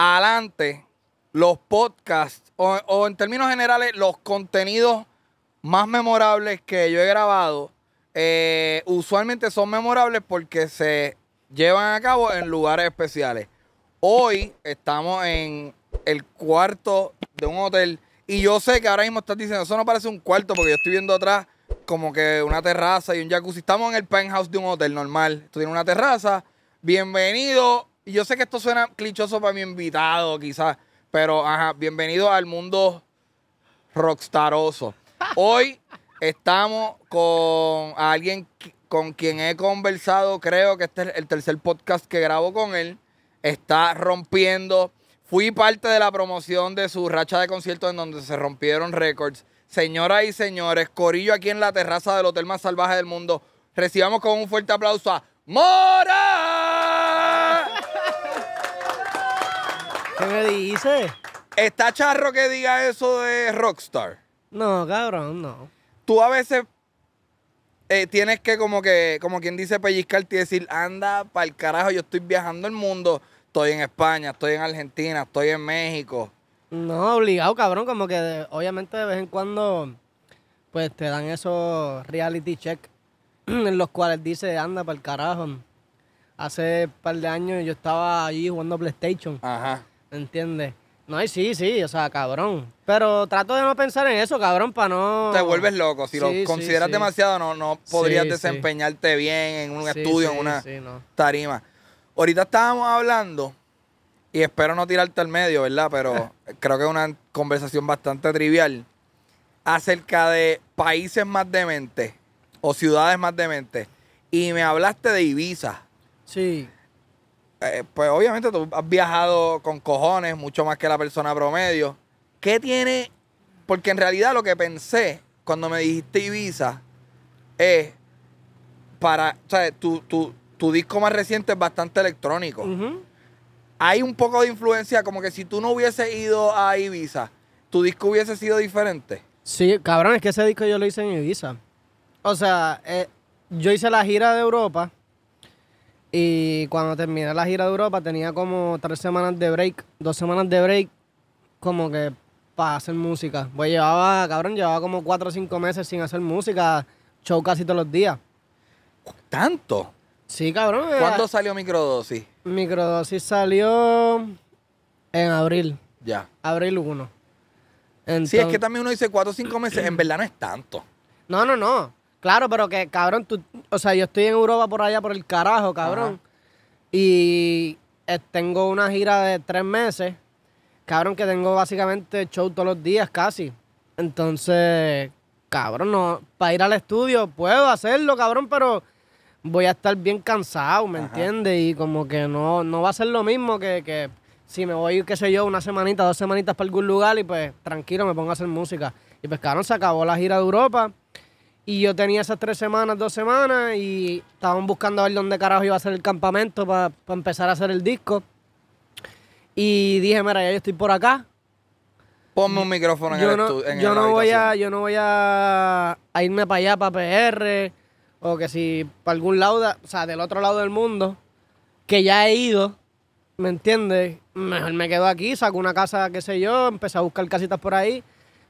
adelante los podcasts o, en términos generales los contenidos más memorables que yo he grabado eh, usualmente son memorables porque se llevan a cabo en lugares especiales. Hoy estamos en el cuarto de un hotel y yo sé que ahora mismo estás diciendo, eso no parece un cuarto porque yo estoy viendo atrás como que una terraza y un jacuzzi. Estamos en el penthouse de un hotel normal. Esto tiene una terraza. Bienvenido yo sé que esto suena clichoso para mi invitado, quizás, pero bienvenido al mundo rockstaroso. Hoy estamos con alguien con quien he conversado, creo que este es el tercer podcast que grabo con él. Está rompiendo. Fui parte de la promoción de su racha de conciertos en donde se rompieron récords. Señoras y señores, Corillo aquí en la terraza del hotel más salvaje del mundo. Recibamos con un fuerte aplauso a Mora. ¿Qué me dice? ¿Está charro que diga eso de Rockstar? No, cabrón, no. Tú a veces eh, tienes que como que, como quien dice pellizcarte y decir, anda para el carajo, yo estoy viajando el mundo, estoy en España, estoy en Argentina, estoy en México. No, obligado, cabrón, como que obviamente de vez en cuando pues te dan esos reality check en los cuales dice, anda para el carajo. Hace un par de años yo estaba allí jugando PlayStation. Ajá. ¿Entiendes? No, y sí, sí, o sea, cabrón. Pero trato de no pensar en eso, cabrón, para no... Te vuelves loco. Si lo consideras demasiado, no, no podrías desempeñarte bien en un estudio, en una tarima. Ahorita estábamos hablando, y espero no tirarte al medio, ¿verdad? Pero creo que es una conversación bastante trivial, acerca de países más dementes o ciudades más dementes. Y me hablaste de Ibiza. Sí. Eh, pues obviamente tú has viajado con cojones, mucho más que la persona promedio. ¿Qué tiene? Porque en realidad lo que pensé cuando me dijiste Ibiza es para, o sea, tu, tu, tu disco más reciente es bastante electrónico. Hay un poco de influencia, como que si tú no hubieses ido a Ibiza, tu disco hubiese sido diferente. Sí, cabrón, es que ese disco yo lo hice en Ibiza. O sea, eh, yo hice la gira de Europa y cuando terminé la gira de Europa tenía como tres semanas de break, dos semanas de break, como que para hacer música. Pues llevaba, cabrón, llevaba como cuatro o cinco meses sin hacer música, show casi todos los días. ¿Tanto? Sí, cabrón. Eh, ¿Cuándo salió Microdosis? Microdosis salió en abril. Ya. Abril uno. Sí, es que también uno dice cuatro o cinco meses, en verdad no es tanto. No, no, no. Claro, pero que, cabrón, tú, o sea, yo estoy en Europa por allá por el carajo, cabrón. Y eh, tengo una gira de tres meses, cabrón, que tengo básicamente show todos los días casi. Entonces, cabrón, no, para ir al estudio puedo hacerlo, cabrón, pero voy a estar bien cansado, ¿me entiendes? Y como que no, no va a ser lo mismo que, que si me voy, qué sé yo, una semanita, dos semanitas para algún lugar y pues tranquilo me pongo a hacer música. Y pues, cabrón, se acabó la gira de Europa y yo tenía esas tres semanas, dos semanas, y estaban buscando a ver dónde carajo iba a ser el campamento para empezar a hacer el disco. Y dije, mira, ya yo estoy por acá. Ponme un micrófono en yo el no, yo, no voy a, yo no voy a, a irme para allá, para PR, o que si para algún lado, o sea, del otro lado del mundo, que ya he ido, ¿me entiendes? Mejor me quedo aquí, saco una casa, qué sé yo, empecé a buscar casitas por ahí.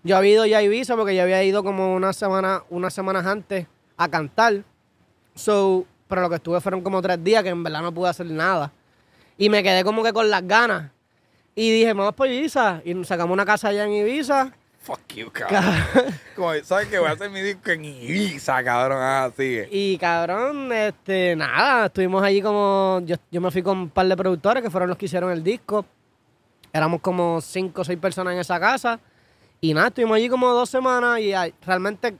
Yo había ido ya a Ibiza porque ya había ido como una semana, unas semanas antes a cantar. So, pero lo que estuve fueron como tres días que en verdad no pude hacer nada. Y me quedé como que con las ganas. Y dije, vamos por Ibiza. Y sacamos una casa allá en Ibiza. Fuck you, cabrón. Como, ¿Sabes que Voy a hacer mi disco en Ibiza, cabrón. Ah, Y cabrón, este, nada, estuvimos allí como. Yo, yo, me fui con un par de productores que fueron los que hicieron el disco. Éramos como cinco o seis personas en esa casa. Y nada, estuvimos allí como dos semanas y realmente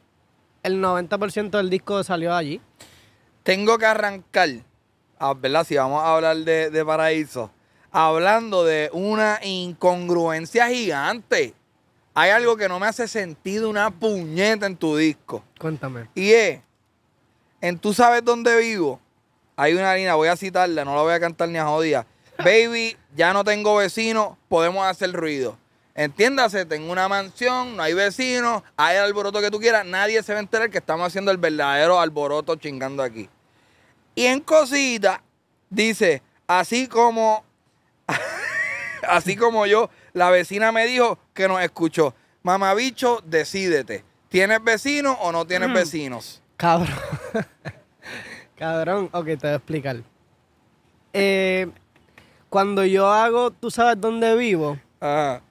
el 90% del disco salió allí. Tengo que arrancar, ah, ¿verdad? Si vamos a hablar de, Paraíso, hablando de una incongruencia gigante. Hay algo que no me hace sentido una puñeta en tu disco. Cuéntame. Y es, en Tú sabes dónde vivo, hay una línea, voy a citarla, no la voy a cantar ni a jodía. Baby, ya no tengo vecino, podemos hacer ruido. Entiéndase, tengo una mansión, no hay vecinos, hay alboroto que tú quieras, nadie se va a enterar que estamos haciendo el verdadero alboroto chingando aquí. Y en cosita dice, así como, así como yo, la vecina me dijo que nos escuchó. Mamabicho, decídete. ¿Tienes vecinos o no tienes mm. vecinos? Cabrón. Cabrón, ok, te voy a explicar. Eh, cuando yo hago, tú sabes dónde vivo. Ajá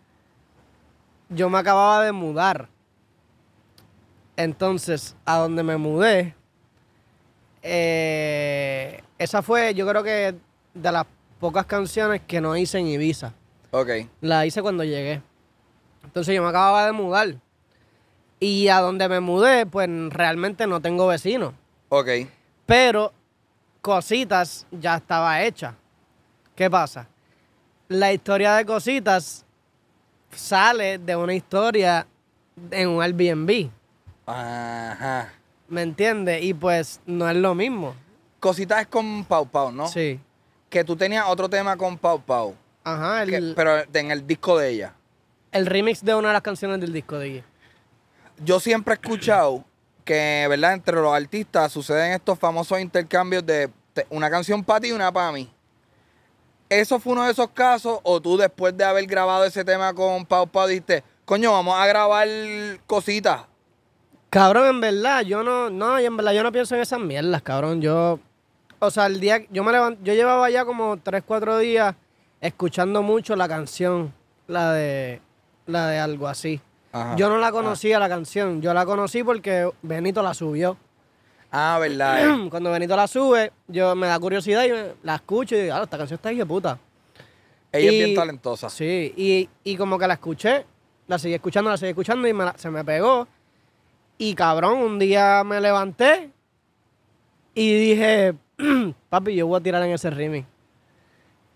yo me acababa de mudar. Entonces, a donde me mudé, eh, esa fue, yo creo que de las pocas canciones que no hice en Ibiza. Ok. La hice cuando llegué. Entonces yo me acababa de mudar. Y a donde me mudé, pues realmente no tengo vecino. Ok. Pero cositas ya estaba hecha. ¿Qué pasa? La historia de cositas sale de una historia en un Airbnb. Ajá. ¿Me entiendes? Y pues no es lo mismo. Cositas con Pau Pau, ¿no? Sí. Que tú tenías otro tema con Pau Pau. Ajá, el, pero en el disco de ella. El remix de una de las canciones del disco de ella. Yo siempre he escuchado que, ¿verdad? Entre los artistas suceden estos famosos intercambios de una canción para ti y una para mí. ¿Eso fue uno de esos casos o tú después de haber grabado ese tema con Pau Pau dijiste, coño, vamos a grabar cositas? Cabrón, en verdad, yo no, no, en verdad yo no pienso en esas mierdas, cabrón. Yo, o sea, el día, yo me yo llevaba ya como tres, cuatro días escuchando mucho la canción, la de, la de algo así. yo no la ah. conocía la canción, yo la conocí porque Benito la subió. Ah, verdad. Cuando Benito la sube, yo me da curiosidad y la escucho y digo, ah, esta canción está ahí de puta. Ella es bien talentosa. Sí, y, como que la escuché, la seguí escuchando, la seguí escuchando y se me pegó. Y cabrón, un día me levanté y dije, papi, yo voy a tirar en ese remix.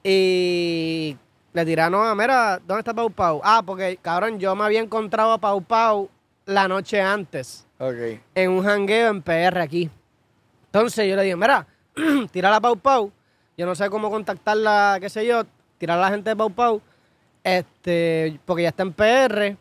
Y le tiraron no mira, ¿dónde está Pau Pau? Ah, porque cabrón, yo me había encontrado a Pau Pau la noche antes. En un hangueo en PR aquí. Entonces yo le dije, mira, tira a Pau Pau. Yo no sé cómo contactarla, qué sé yo. Tirar a la gente de Pau Pau. Este, porque ya está en PR.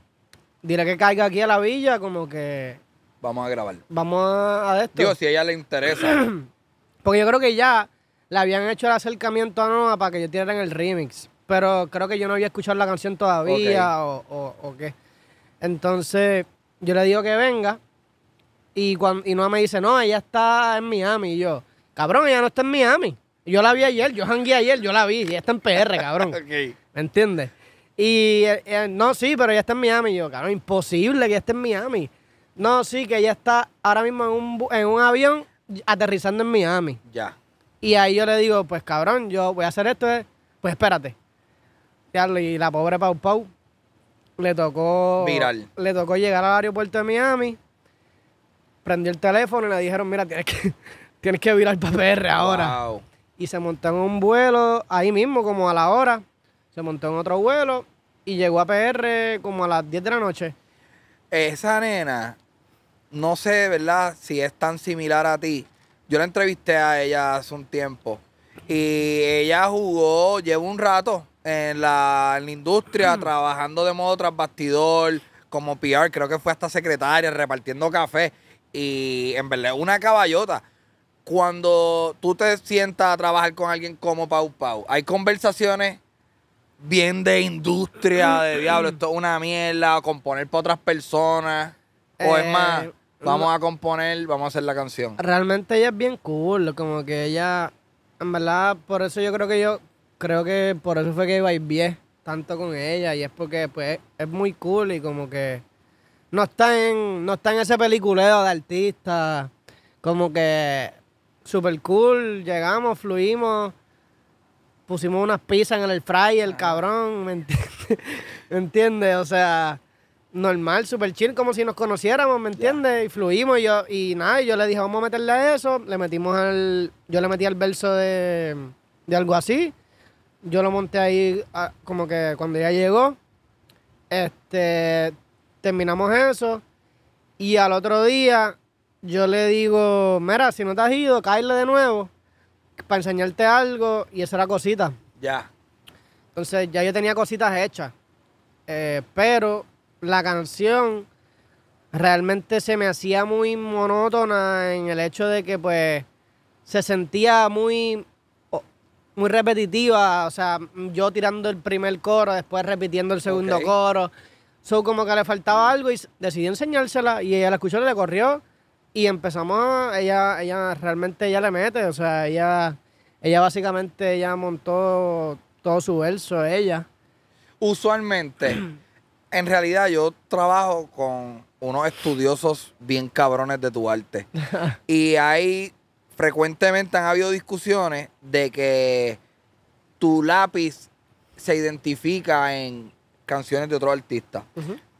Dile que caiga aquí a la villa, como que. Vamos a grabar. Vamos a, a esto. Dios, si a ella le interesa. porque yo creo que ya le habían hecho el acercamiento a Noah para que yo tirara en el remix. Pero creo que yo no había escuchado la canción todavía o qué. Entonces, yo le digo que venga. Y, cuando, y me dice, no, ella está en Miami. Y yo, cabrón, ella no está en Miami. Yo la vi ayer, yo hangué ayer, yo la vi. Ella está en PR, cabrón. ¿Me entiendes? Y eh, eh, no, sí, pero ella está en Miami. Y yo, cabrón, imposible que esté en Miami. No, sí, que ella está ahora mismo en un, en un avión aterrizando en Miami. Ya. Y ahí yo le digo, pues cabrón, yo voy a hacer esto. Eh". Pues espérate. Y la pobre Pau Pau le tocó. Viral. Le tocó llegar al aeropuerto de Miami. Prendió el teléfono y le dijeron, mira, tienes que, tienes que virar para PR ahora. Y se montó en un vuelo ahí mismo, como a la hora. Se montó en otro vuelo y llegó a PR como a las 10 de la noche. Esa nena, no sé, ¿verdad? Si es tan similar a ti. Yo la entrevisté a ella hace un tiempo. Y ella jugó, llevó un rato en la, industria, trabajando de modo tras como PR, creo que fue hasta secretaria, repartiendo café. Y en verdad, una caballota. Cuando tú te sientas a trabajar con alguien como Pau Pau, hay conversaciones bien de industria, de diablo, esto es una mierda, o componer para otras personas. O es eh, más, vamos a componer, vamos a hacer la canción. Realmente ella es bien cool, como que ella, en verdad, por eso yo creo que yo, creo que por eso fue que bien tanto con ella y es porque pues es muy cool y como que no está en, no está en ese peliculeo de artista. Como que super cool, llegamos, fluimos, pusimos unas pizzas en el fray, el cabrón, ¿me entiendes? ¿Me O sea, normal, super chill, como si nos conociéramos, ¿me entiendes? Y fluimos y, yo, y nada, y yo le dije, vamos a meterle a eso, le metimos al, yo le metí al verso de, algo así, yo lo monté ahí ah, como que cuando ya llegó, este, terminamos eso. Y al otro día yo le digo, mira, si no te has ido, cállale de nuevo para enseñarte algo. Y esa era cosita. Ya. Entonces ya yo tenía cositas hechas. Eh, pero la canción realmente se me hacía muy monótona en el hecho de que pues se sentía muy muy repetitiva, o sea, yo tirando el primer coro, después repitiendo el segundo coro, como que le faltaba algo y decidí enseñársela y ella la escuchó le corrió y empezamos, ella, ella realmente ella le mete, o sea, ella, ella básicamente ella montó todo su verso, ella. Usualmente, en realidad yo trabajo con unos estudiosos bien cabrones de tu arte y hay, frecuentemente han habido discusiones de que tu lápiz se identifica en canciones de otro artista,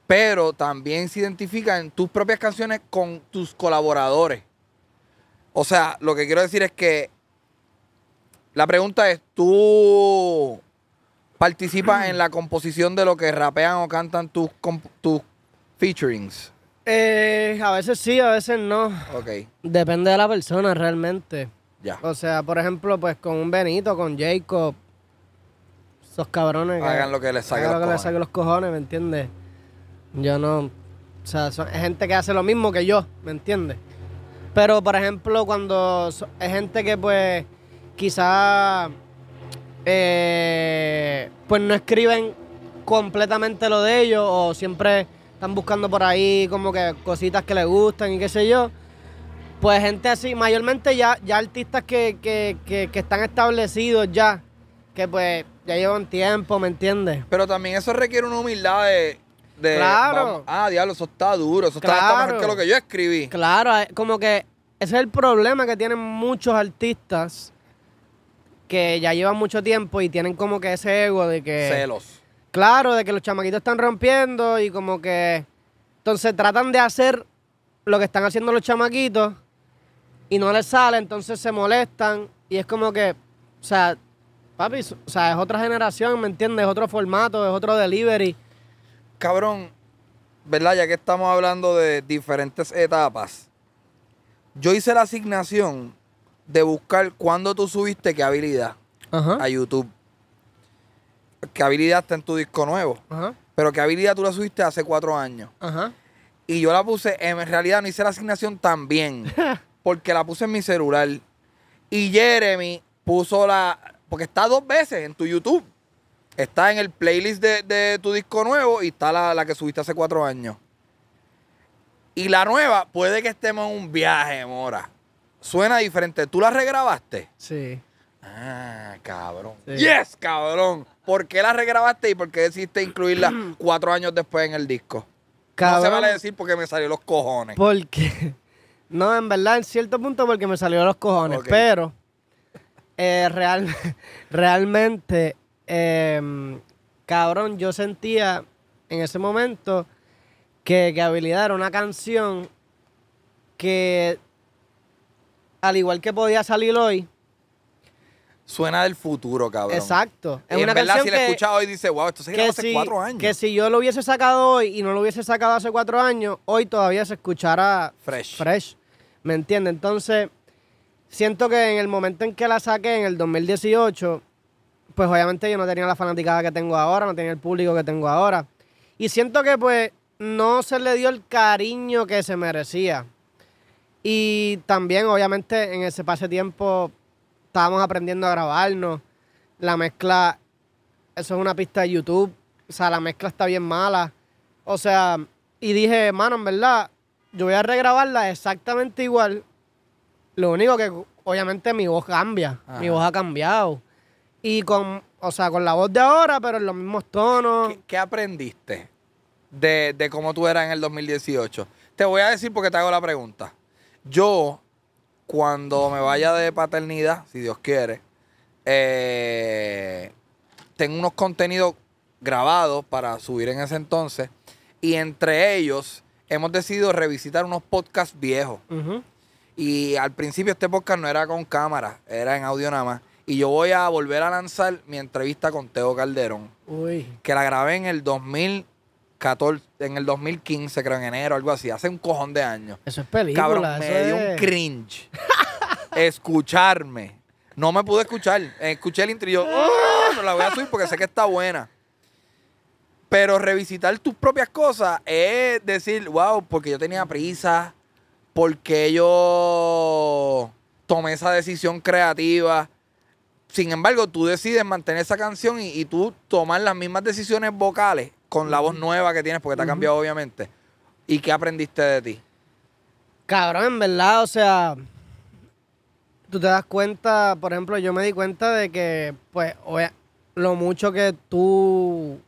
Pero también se identifican tus propias canciones con tus colaboradores. O sea, lo que quiero decir es que la pregunta es, ¿tú participas en la composición de lo que rapean o cantan tus, tus featurings? Eh, a veces sí, a veces no. Ok. Depende de la persona realmente. Ya. O sea, por ejemplo, pues con un Benito, con Jacob, esos cabrones que hagan lo que les saque, los, lo que les saque los cojones, ¿me entiendes? Yo no. O sea, son, es gente que hace lo mismo que yo, ¿me entiendes? Pero, por ejemplo, cuando es gente que, pues, quizá. Eh, pues no escriben completamente lo de ellos o siempre están buscando por ahí como que cositas que les gustan y qué sé yo. Pues gente así, mayormente ya, ya artistas que, que están establecidos ya, que pues ya llevan tiempo, ¿me entiendes? Pero también eso requiere una humildad de. claro. ah, diablo, eso está duro, eso está, mejor que lo que yo escribí. Claro, eh, como que ese es el problema que tienen muchos artistas que ya llevan mucho tiempo y tienen como que ese ego de que. Celos. Claro, de que los chamaquitos están rompiendo y como que. Entonces tratan de hacer lo que están haciendo los chamaquitos y no les sale, entonces se molestan y es como que. O sea, Papi, o sea, es otra generación, ¿me entiendes? Es otro formato, es otro delivery. Cabrón, ¿verdad? Ya que estamos hablando de diferentes etapas, yo hice la asignación de buscar cuándo tú subiste qué habilidad a YouTube. ¿Qué habilidad está en tu disco nuevo? Pero qué habilidad tú la subiste hace cuatro años. Y yo la puse, en realidad no hice la asignación tan bien, porque la puse en mi celular. Y Jeremy puso la, porque está dos veces en tu YouTube. Está en el playlist de, tu disco nuevo y está la, que subiste hace cuatro años. Y la nueva, puede que estemos en un viaje, mora. Suena diferente. ¿Tú la regrabaste? Sí. Ah, cabrón. Yes, cabrón. ¿Por qué la regrabaste y por qué decidiste incluirla cuatro años después en el disco? No se vale decir porque me salió los cojones. ¿Por qué? No, en verdad, en cierto punto porque me salió los cojones, pero eh, realmente, em, cabrón, yo sentía en ese momento que, Habilidad era una canción que, al igual que podía salir hoy, Suena del futuro, cabrón. Exacto. Es en verdad, si la escuchas hoy, dice, wow, esto se hace cuatro años. Que si yo lo hubiese sacado hoy y no lo hubiese sacado hace cuatro años, hoy todavía se escuchará fresh. Fresh. ¿Me entiendes? Entonces, siento que en el momento en que la saqué, en el 2018, pues obviamente yo no tenía la fanaticada que tengo ahora, no tenía el público que tengo ahora. Y siento que pues no se le dio el cariño que se merecía. Y también obviamente en ese pase tiempo estábamos aprendiendo a grabarnos. La mezcla, eso es una pista de YouTube, o sea, la mezcla está bien mala. O sea, y dije, mano, en verdad, yo voy a regrabarla exactamente igual lo único que, obviamente, mi voz cambia. Mi voz ha cambiado. Y con, o sea, con la voz de ahora, pero en los mismos tonos. ¿Qué, aprendiste de, cómo tú eras en el 2018? Te voy a decir porque te hago la pregunta. Yo, cuando me vaya de paternidad, si Dios quiere, eh, tengo unos contenidos grabados para subir en ese entonces. Y entre ellos hemos decidido revisitar unos podcasts viejos. Y al principio este podcast no era con cámara, era en audio nada más. Y yo voy a volver a lanzar mi entrevista con Teo Calderón. Que la grabé en el 2014, en el 2015, creo, en enero, algo así. Hace un cojón de años. Eso es película. Cabrón, me dio un cringe. escucharme. No me pude escuchar. Escuché el intro y yo, oh, no la voy a subir porque sé que está buena. Pero revisitar tus propias cosas es decir, wow, porque yo tenía prisa porque yo tomé esa decisión creativa. Sin embargo, tú decides mantener esa canción y, tú tomas las mismas decisiones vocales con la voz nueva que tienes, porque te ha cambiado obviamente. ¿Y qué aprendiste de ti? Cabrón, en verdad, o sea, tú te das cuenta, por ejemplo, yo me di cuenta de que, pues, lo mucho que tú,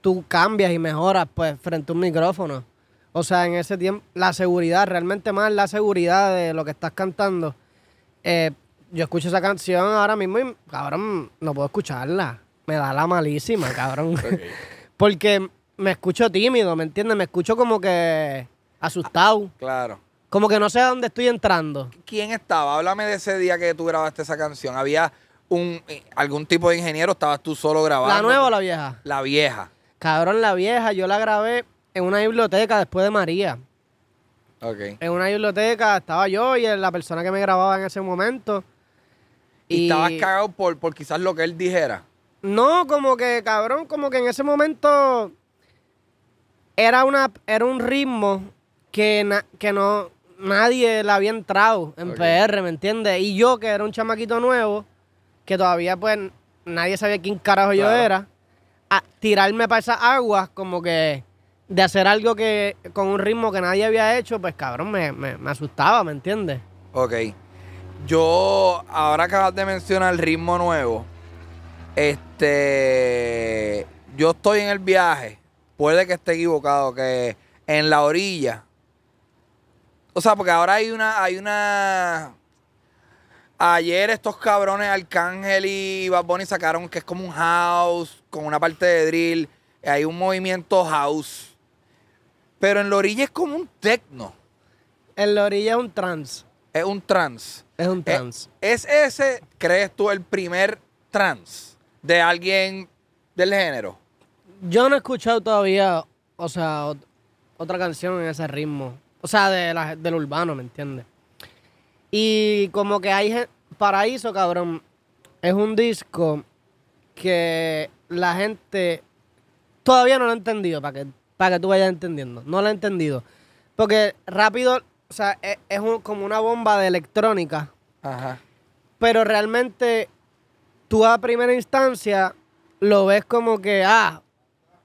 tú cambias y mejoras, pues, frente a un micrófono. O sea, en ese tiempo, la seguridad, realmente más la seguridad de lo que estás cantando. Eh, yo escucho esa canción ahora mismo y, cabrón, no puedo escucharla. Me da la malísima, cabrón. Porque me escucho tímido, ¿me entiendes? Me escucho como que asustado. Claro. Como que no sé a dónde estoy entrando. ¿Quién estaba? Háblame de ese día que tú grabaste esa canción. ¿Había un, eh, algún tipo de ingeniero? ¿Estabas tú solo grabando? ¿La nueva o la vieja? La vieja. Cabrón, la vieja. Yo la grabé en una biblioteca después de María. Ok. En una biblioteca estaba yo y la persona que me grababa en ese momento. ¿Y, estabas cagado por, por quizás lo que él dijera? No, como que, cabrón, como que en ese momento era, una, era un ritmo que, que no nadie le había entrado en PR, ¿me entiendes? Y yo, que era un chamaquito nuevo, que todavía pues nadie sabía quién carajo yo era, a tirarme para esas aguas como que de hacer algo que con un ritmo que nadie había hecho, pues cabrón, me, me, asustaba, ¿me entiendes? Ok. Yo, ahora acabas de mencionar el ritmo nuevo. Este. Yo estoy en el viaje. Puede que esté equivocado, que en la orilla. O sea, porque ahora hay una. Hay una. Ayer estos cabrones, Arcángel y Bad Bunny sacaron que es como un house, con una parte de drill. Hay un movimiento house pero en la orilla es como un tecno. En la orilla es un trans. Es un trans. Es un eh, trans. ¿Es, ese, crees tú, el primer trans de alguien del género? Yo no he escuchado todavía, o sea, otra canción en ese ritmo. O sea, de la, del urbano, ¿me entiendes? Y como que hay Paraíso, cabrón, es un disco que la gente todavía no lo ha entendido, para que para que tú vayas entendiendo. No lo he entendido. Porque rápido, o sea, e, es, como una bomba de electrónica. Ajá. Pero realmente tú a primera instancia lo ves como que, ah,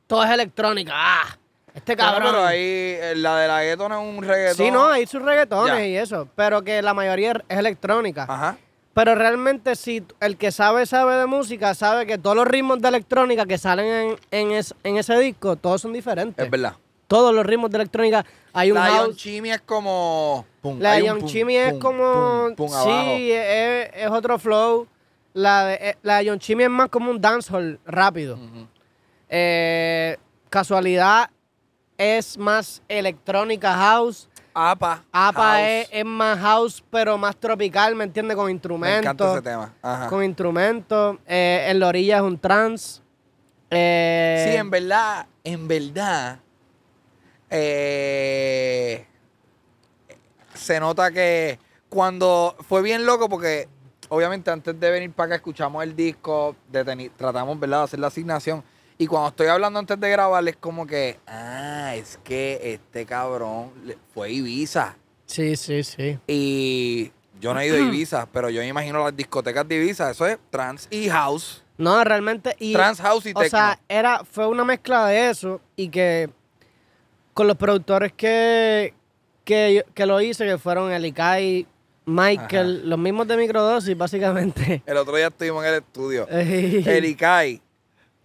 todo es electrónica, ah, este cabrón. Pero, ahí eh, la de la guetona es un reggaetón. Sí, no, hay sus reggaetones y eso, pero que la mayoría es electrónica. Ajá. Pero realmente si el que sabe sabe de música, sabe que todos los ritmos de electrónica que salen en, en, ese disco, todos son diferentes. Es verdad. Todos los ritmos de electrónica. Hay un es como... la Lion es como... sí, es, otro flow. La, de, eh, la es más como un dancehall rápido. Eh, casualidad es más electrónica house APA. APA es, más house, pero más tropical, ¿me entiendes? Con instrumentos. Me encanta ese tema. Con instrumentos. Eh, en la orilla es un trans. Eh, sí, en verdad, en verdad. Eh, se nota que cuando fue bien loco porque obviamente antes de venir para acá escuchamos el disco, tratamos ¿verdad? de hacer la asignación y cuando estoy hablando antes de grabar, es como que, ah, es que este cabrón fue Ibiza. Sí, sí, sí. Y yo no he ido a Ibiza, pero yo me imagino las discotecas de Ibiza, eso es trans y house. No, realmente. Y, trans house y O sea, era, fue una mezcla de eso y que con los productores que, lo hice, que fueron Elikai, Michael, los mismos de microdosis, básicamente. El otro día estuvimos en el estudio. Elikai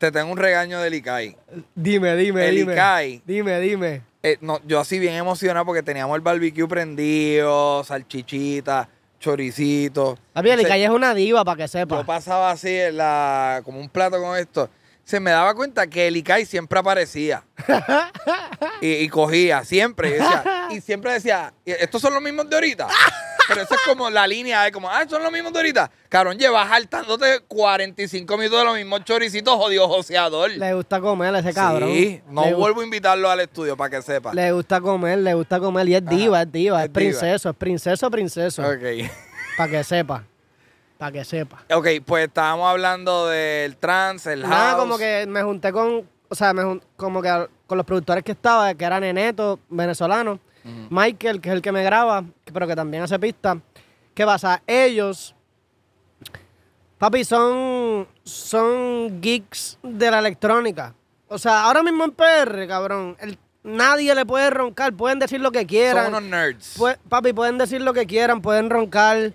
te tengo un regaño de ICAI. Dime, dime, el dime. Dime, dime. Eh, yo así bien emocionado porque teníamos el barbecue prendido, salchichita, choricito. mí el ICAI es una diva, para que sepa. Yo pasaba así la, como un plato con esto se me daba cuenta que el siempre aparecía. y, cogía, siempre. Y, y siempre decía, ¿estos son los mismos de ahorita? Pero eso es como la línea de como, ah, son los mismos de ahorita. Cabrón, llevas hartándote 45 minutos de los mismos choricitos, jodido joseador. Le gusta comer a ese cabrón. Sí, no vuelvo a invitarlo al estudio para que sepa. Le gusta comer, le gusta comer. Y es diva, es diva, es, princeso, es princeso, princeso. Ok. Para que sepa. Para que sepa. Ok, pues estábamos hablando del trans, el house. Nada, como que me junté con, o sea, como que con los productores que estaba, que eran Neneto, venezolanos. Michael, que es el que me graba, pero que también hace pista. ¿Qué pasa? Ellos, papi, son, son geeks de la electrónica. O sea, ahora mismo en PR, cabrón, nadie le puede roncar. Pueden decir lo que quieran. Son unos nerds. papi, pueden decir lo que quieran, pueden roncar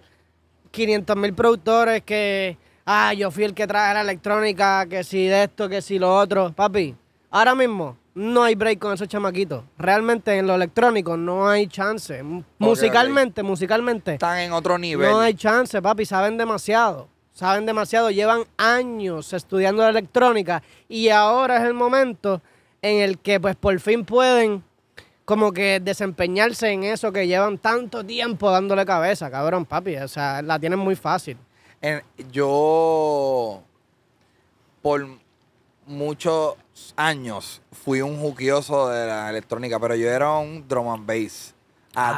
500 mil productores que, ah, yo fui el que traje la electrónica, que si de esto, que si lo otro. Papi, ahora mismo, no hay break con esos chamaquitos. Realmente en lo electrónico no hay chance. musicalmente, musicalmente. Están en otro nivel. No hay chance, papi. Saben demasiado. Saben demasiado. Llevan años estudiando la electrónica y ahora es el momento en el que pues por fin pueden como que desempeñarse en eso que llevan tanto tiempo dándole cabeza, cabrón, papi. O sea, la tienen muy fácil. yo, por mucho años fui un juquioso de la electrónica, pero yo era un drum and bass. Ah,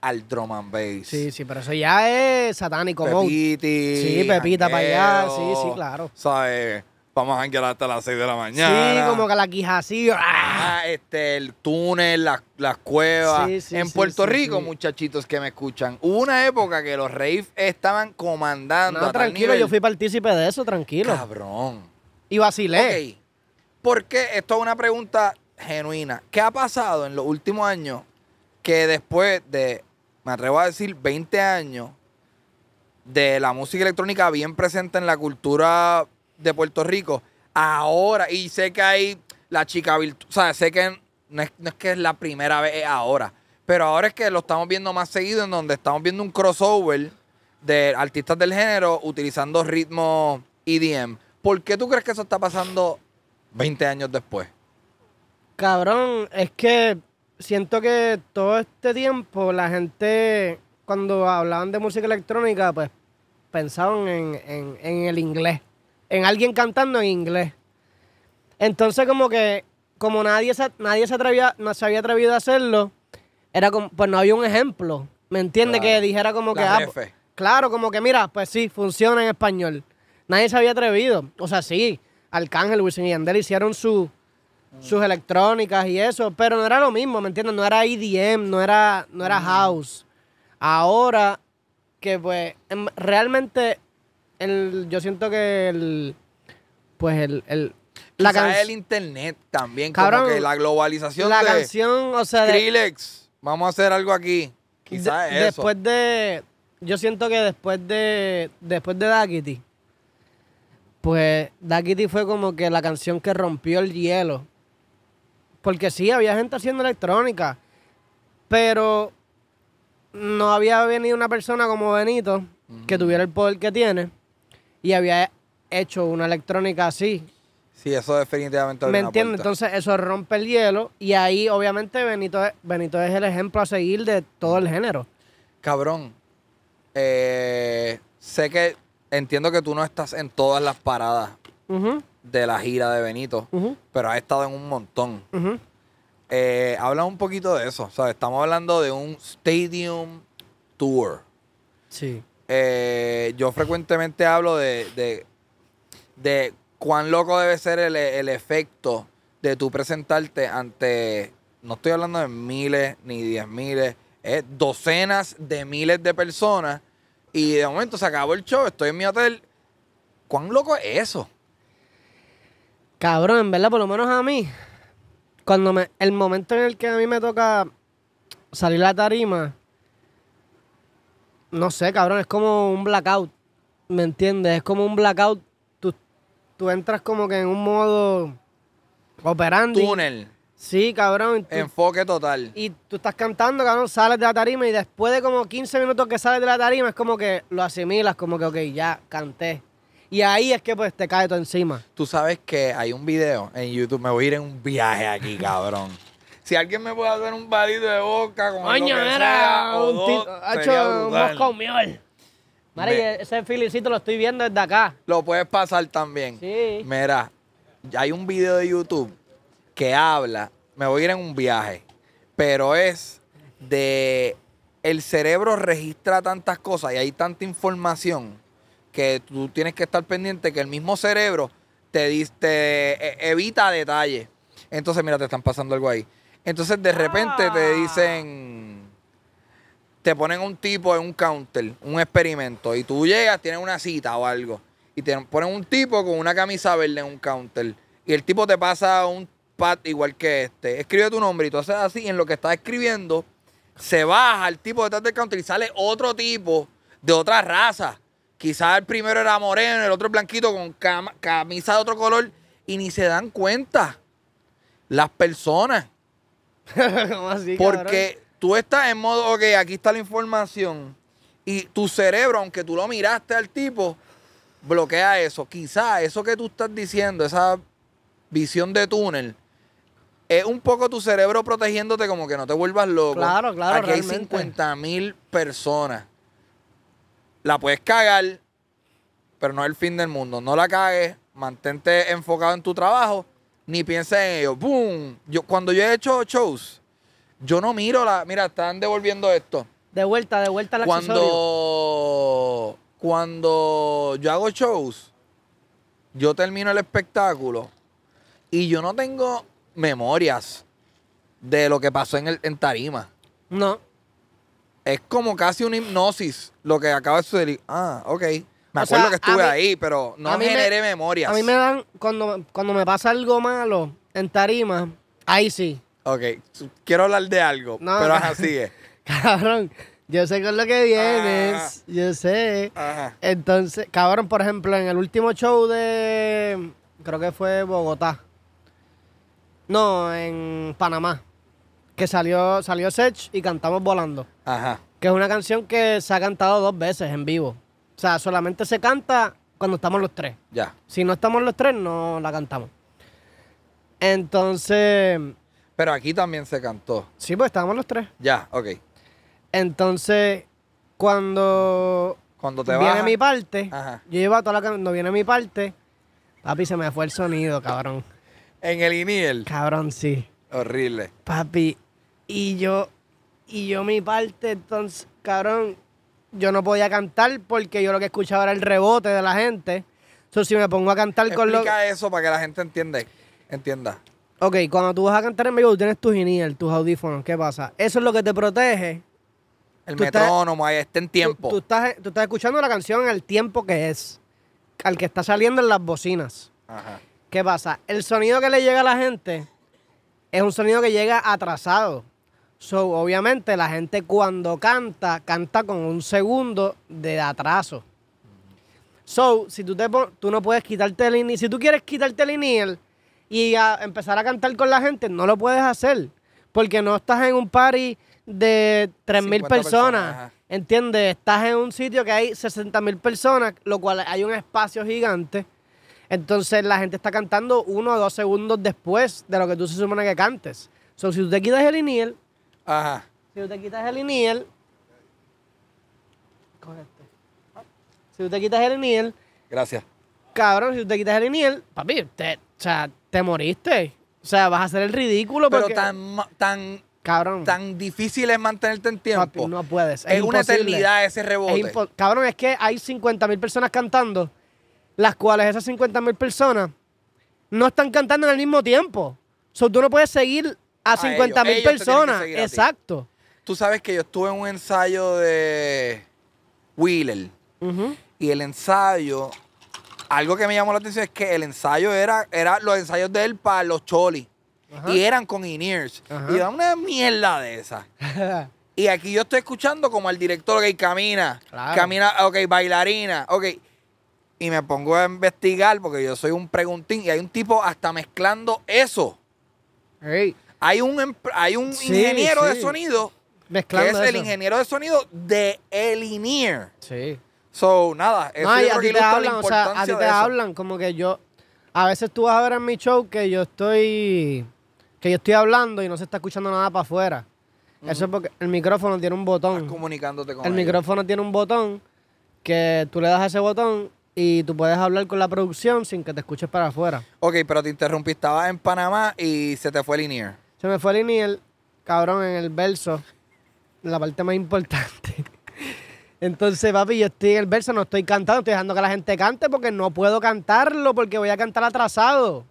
al drum and bass. Sí, sí, pero eso ya es satánico. Pepiti, sí, Pepita para allá. Sí, sí, claro. ¿Sabes? Vamos a janguear hasta las 6 de la mañana. Sí, como que la quijacillo. ¡ah! ¡ah! este, el túnel, las, cuevas. en Puerto Rico, muchachitos que me escuchan, hubo una época que los raves estaban comandando. No, tranquilo, yo fui partícipe de eso, tranquilo. Cabrón. Y vacilé. Porque esto es una pregunta genuina. ¿Qué ha pasado en los últimos años que después de, me atrevo a decir, 20 años de la música electrónica bien presente en la cultura de Puerto Rico, ahora, y sé que hay la chica o sea, sé que no es, que es la primera vez, ahora, pero ahora es que lo estamos viendo más seguido en donde estamos viendo un crossover de artistas del género utilizando ritmos EDM. ¿Por qué tú crees que eso está pasando 20 años después. Cabrón, es que siento que todo este tiempo la gente, cuando hablaban de música electrónica, pues pensaban en, el inglés, en alguien cantando en inglés. Entonces como que, como nadie se, nadie se, atrevía, no se había atrevido a hacerlo, era como, pues no había un ejemplo, ¿me entiendes? Que dijera como que... Ah, pues, claro, como que mira, pues sí, funciona en español. Nadie se había atrevido, o sea, sí, Arcángel, Wilson y Yandel hicieron sus electrónicas y eso, pero no era lo mismo, ¿me entiendes? No era EDM, no era, no era mm. house. Ahora que pues em, realmente yo siento que el pues el, el la el internet también, como que la globalización la canción, o sea, Skrillex, vamos a hacer algo aquí. Quizás eso. Después de yo siento que después de después de Daquiti pues Daquiti fue como que la canción que rompió el hielo. Porque sí, había gente haciendo electrónica, pero no había venido una persona como Benito, que tuviera el poder que tiene, y había hecho una electrónica así. Sí, eso definitivamente. ¿Me entiende. Entonces eso rompe el hielo y ahí obviamente Benito es, Benito es el ejemplo a seguir de todo el género. Cabrón, eh, sé que entiendo que tú no estás en todas las paradas de la gira de Benito, pero has estado en un montón. Eh, habla un poquito de eso. estamos hablando de un stadium tour. Sí. Eh, yo frecuentemente hablo de, de, cuán loco debe ser el, efecto de tu presentarte ante, no estoy hablando de miles ni diez miles, docenas de miles de personas y de momento se acabó el show, estoy en mi hotel. ¿Cuán loco es eso? Cabrón, en verdad, por lo menos a mí, cuando me, el momento en el que a mí me toca salir la tarima, no sé, cabrón, es como un blackout, ¿me entiendes? Es como un blackout, tú, tú entras como que en un modo operando. Túnel. Sí, cabrón. Enfoque total. Y tú estás cantando, cabrón, sales de la tarima y después de como 15 minutos que sales de la tarima es como que lo asimilas, como que, ok, ya canté. Y ahí es que pues te cae todo encima. Tú sabes que hay un video en YouTube, me voy a ir en un viaje aquí, cabrón. si alguien me puede hacer un palito de boca como Coño, lo que un ha hecho un mosco miol. ese filicito lo estoy viendo desde acá. Lo puedes pasar también. Sí. Mira, hay un video de YouTube que habla, me voy a ir en un viaje, pero es de el cerebro registra tantas cosas y hay tanta información que tú tienes que estar pendiente que el mismo cerebro te, te eh, evita detalles. Entonces, mira, te están pasando algo ahí. Entonces, de repente te ah. dicen, te ponen un tipo en un counter, un experimento, y tú llegas, tienes una cita o algo, y te ponen un tipo con una camisa verde en un counter, y el tipo te pasa un igual que este. Escribe tu nombre y tú haces así. en lo que estás escribiendo, se baja el tipo de del counter y sale otro tipo de otra raza. Quizás el primero era moreno, el otro blanquito con camisa de otro color. Y ni se dan cuenta las personas. ¿Cómo así, Porque tú estás en modo, ok, aquí está la información. Y tu cerebro, aunque tú lo miraste al tipo, bloquea eso. Quizás eso que tú estás diciendo, esa visión de túnel, es un poco tu cerebro protegiéndote como que no te vuelvas loco. Claro, claro. Aquí hay 50 mil personas. La puedes cagar, pero no es el fin del mundo. No la cagues, mantente enfocado en tu trabajo, ni pienses en ello. ¡Boom! Yo, cuando yo he hecho shows, yo no miro la. Mira, están devolviendo esto. De vuelta, de vuelta cuando, Cuando yo hago shows, yo termino el espectáculo y yo no tengo memorias de lo que pasó en, el, en Tarima. No. Es como casi una hipnosis lo que acaba de suceder. Ah, ok. Me acuerdo que estuve ahí, pero no generé memorias. A mí me dan, cuando, cuando me pasa algo malo en Tarima, ahí sí. Ok, quiero hablar de algo, pero así es Cabrón, yo sé con lo que vienes, ah. yo sé. Entonces, cabrón, por ejemplo, en el último show de, creo que fue Bogotá, no, en Panamá. Que salió, salió Sech y cantamos Volando. Ajá. Que es una canción que se ha cantado dos veces en vivo. O sea, solamente se canta cuando estamos los tres. Ya. Si no estamos los tres, no la cantamos. Entonces. Pero aquí también se cantó. Sí, pues estábamos los tres. Ya, ok. Entonces, cuando. Cuando te viene mi parte, yo llevo toda la cuando viene mi parte, papi se me fue el sonido, cabrón. En el INIEL. Cabrón, sí. Horrible. Papi, y yo, y yo mi parte, entonces, cabrón, yo no podía cantar porque yo lo que escuchaba era el rebote de la gente. Entonces, si me pongo a cantar con lo... Explica eso para que la gente entiende, entienda. Ok, cuando tú vas a cantar en vivo, tú tienes tus Iniel, tus audífonos, ¿qué pasa? Eso es lo que te protege. El metrónomo, ahí está en tiempo. Tú, estás, tú estás escuchando la canción en el tiempo que es, al que está saliendo en las bocinas. Ajá. ¿Qué pasa? El sonido que le llega a la gente es un sonido que llega atrasado. So, obviamente, la gente cuando canta, canta con un segundo de atraso. So, si tú te tú no puedes quitarte el inicio. Si tú quieres quitarte el y empezar a cantar con la gente, no lo puedes hacer. Porque no estás en un party de 3.000 mil personas ¿Entiendes? Estás en un sitio que hay 60.000 personas, lo cual hay un espacio gigante. Entonces la gente está cantando uno o dos segundos después de lo que tú se supone que cantes. So, si tú te quitas el iniel, Ajá. si tú te quitas el iniel, este. si tú te quitas el iniel, gracias. Cabrón, si tú te quitas el iniel, papi, te, o sea, te moriste. O sea, vas a hacer el ridículo. Pero tan, tan Cabrón. Tan difícil es mantenerte en tiempo. Papi, no puedes. Es, una eternidad ese rebote. cabrón, es que hay 50.000 mil personas cantando las cuales esas 50 mil personas no están cantando en el mismo tiempo. So, tú no puedes seguir a, a 50 mil personas. Exacto. Tú sabes que yo estuve en un ensayo de Wheeler. Y el ensayo, algo que me llamó la atención es que el ensayo era, era los ensayos de él para los cholis. Y eran con in Y da una mierda de esas. y aquí yo estoy escuchando como al director, ok, camina. Camina, ok, bailarina. Ok y me pongo a investigar porque yo soy un preguntín y hay un tipo hasta mezclando eso. Hay un, em, hay un ingeniero de sonido mezclando que es el ingeniero de sonido de Elinear. Sí. So, nada, eso no, te hablan, o sea, a hablan como que yo a veces tú vas a ver en mi show que yo estoy que yo estoy hablando y no se está escuchando nada para afuera. Eso es porque el micrófono tiene un botón. Estás comunicándote con El micrófono tiene un botón que tú le das a ese botón y tú puedes hablar con la producción sin que te escuches para afuera. Ok, pero te interrumpí, estabas en Panamá y se te fue el Se me fue el cabrón, en el verso, la parte más importante. Entonces, papi, yo estoy en el verso, no estoy cantando, estoy dejando que la gente cante porque no puedo cantarlo, porque voy a cantar atrasado.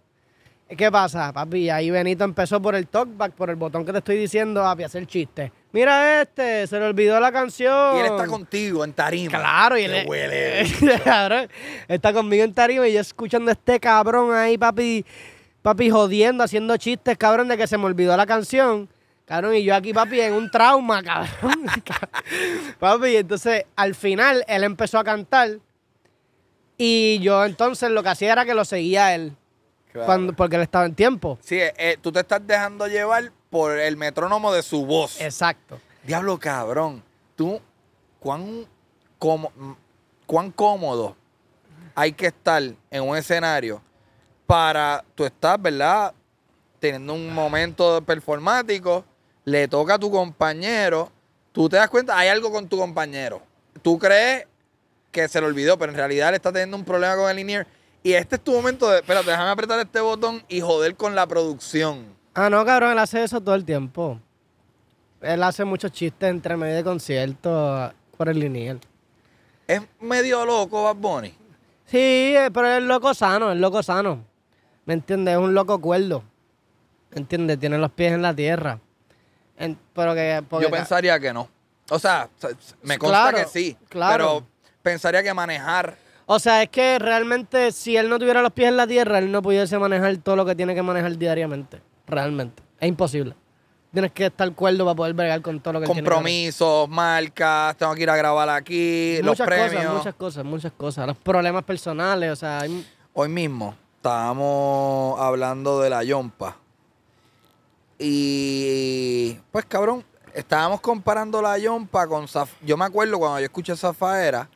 ¿Qué pasa, papi? Ahí Benito empezó por el talkback, por el botón que te estoy diciendo, papi, hacer chistes. Mira este, se le olvidó la canción. Y él está contigo en tarima. Claro, y él huele. está conmigo en tarima y yo escuchando a este cabrón ahí, papi, papi jodiendo, haciendo chistes, cabrón, de que se me olvidó la canción. Cabrón, y yo aquí, papi, en un trauma, cabrón. papi, entonces, al final, él empezó a cantar. Y yo entonces lo que hacía era que lo seguía él. Cuando, porque él estaba en tiempo. Sí, eh, eh, tú te estás dejando llevar por el metrónomo de su voz. Exacto. Diablo cabrón, tú, ¿cuán, cuán cómodo hay que estar en un escenario para tú estar, ¿verdad? Teniendo un momento performático, le toca a tu compañero, tú te das cuenta, hay algo con tu compañero. Tú crees que se le olvidó, pero en realidad le está teniendo un problema con el linear y este es tu momento de, espérate, déjame apretar este botón y joder con la producción. Ah, no, cabrón, él hace eso todo el tiempo. Él hace muchos chistes entre medio de concierto por el lineal. Es medio loco, Bad Bunny. Sí, eh, pero es loco sano, es loco sano. ¿Me entiendes? Es un loco cuerdo. ¿Me entiendes? Tiene los pies en la tierra. pero que, Yo pensaría que no. O sea, me consta que sí. Claro. Pero pensaría que manejar o sea, es que realmente si él no tuviera los pies en la tierra, él no pudiese manejar todo lo que tiene que manejar diariamente. Realmente. Es imposible. Tienes que estar cuerdo para poder bregar con todo lo que Compromisos, tiene Compromisos, marcas, tengo que ir a grabar aquí, los premios. muchas cosas, muchas cosas. Los problemas personales, o sea. Hoy mismo estábamos hablando de la Yompa. Y pues cabrón, estábamos comparando la Yompa con Yo me acuerdo cuando yo escuché Zafaera,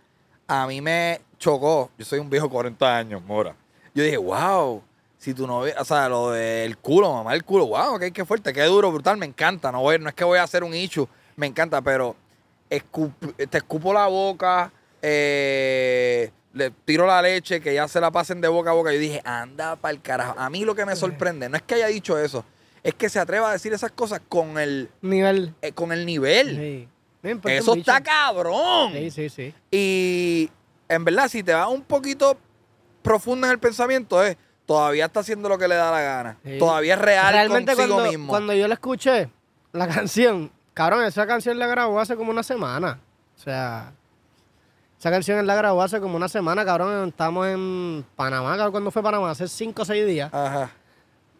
a mí me chocó. Yo soy un viejo 40 años, mora. Yo dije, wow, si tu novia, o sea, lo del culo, mamá, el culo, wow, qué, qué fuerte, qué duro, brutal, me encanta. No, ver no es que voy a hacer un ichu, me encanta, pero te escupo la boca, eh, le tiro la leche, que ya se la pasen de boca a boca. Yo dije, anda para el carajo. A mí lo que me sorprende, no es que haya dicho eso, es que se atreva a decir esas cosas con el nivel. Eh, con el nivel. eso está cabrón. Sí, sí, sí. Y en verdad, si te va un poquito profundo en el pensamiento, es todavía está haciendo lo que le da la gana. Todavía es real Realmente consigo cuando, mismo. Cuando yo le escuché, la canción, cabrón, esa canción la grabó hace como una semana. O sea, esa canción la grabó hace como una semana, cabrón. Estamos en Panamá, cabrón, cuando fue Panamá, hace cinco o seis días. Ajá.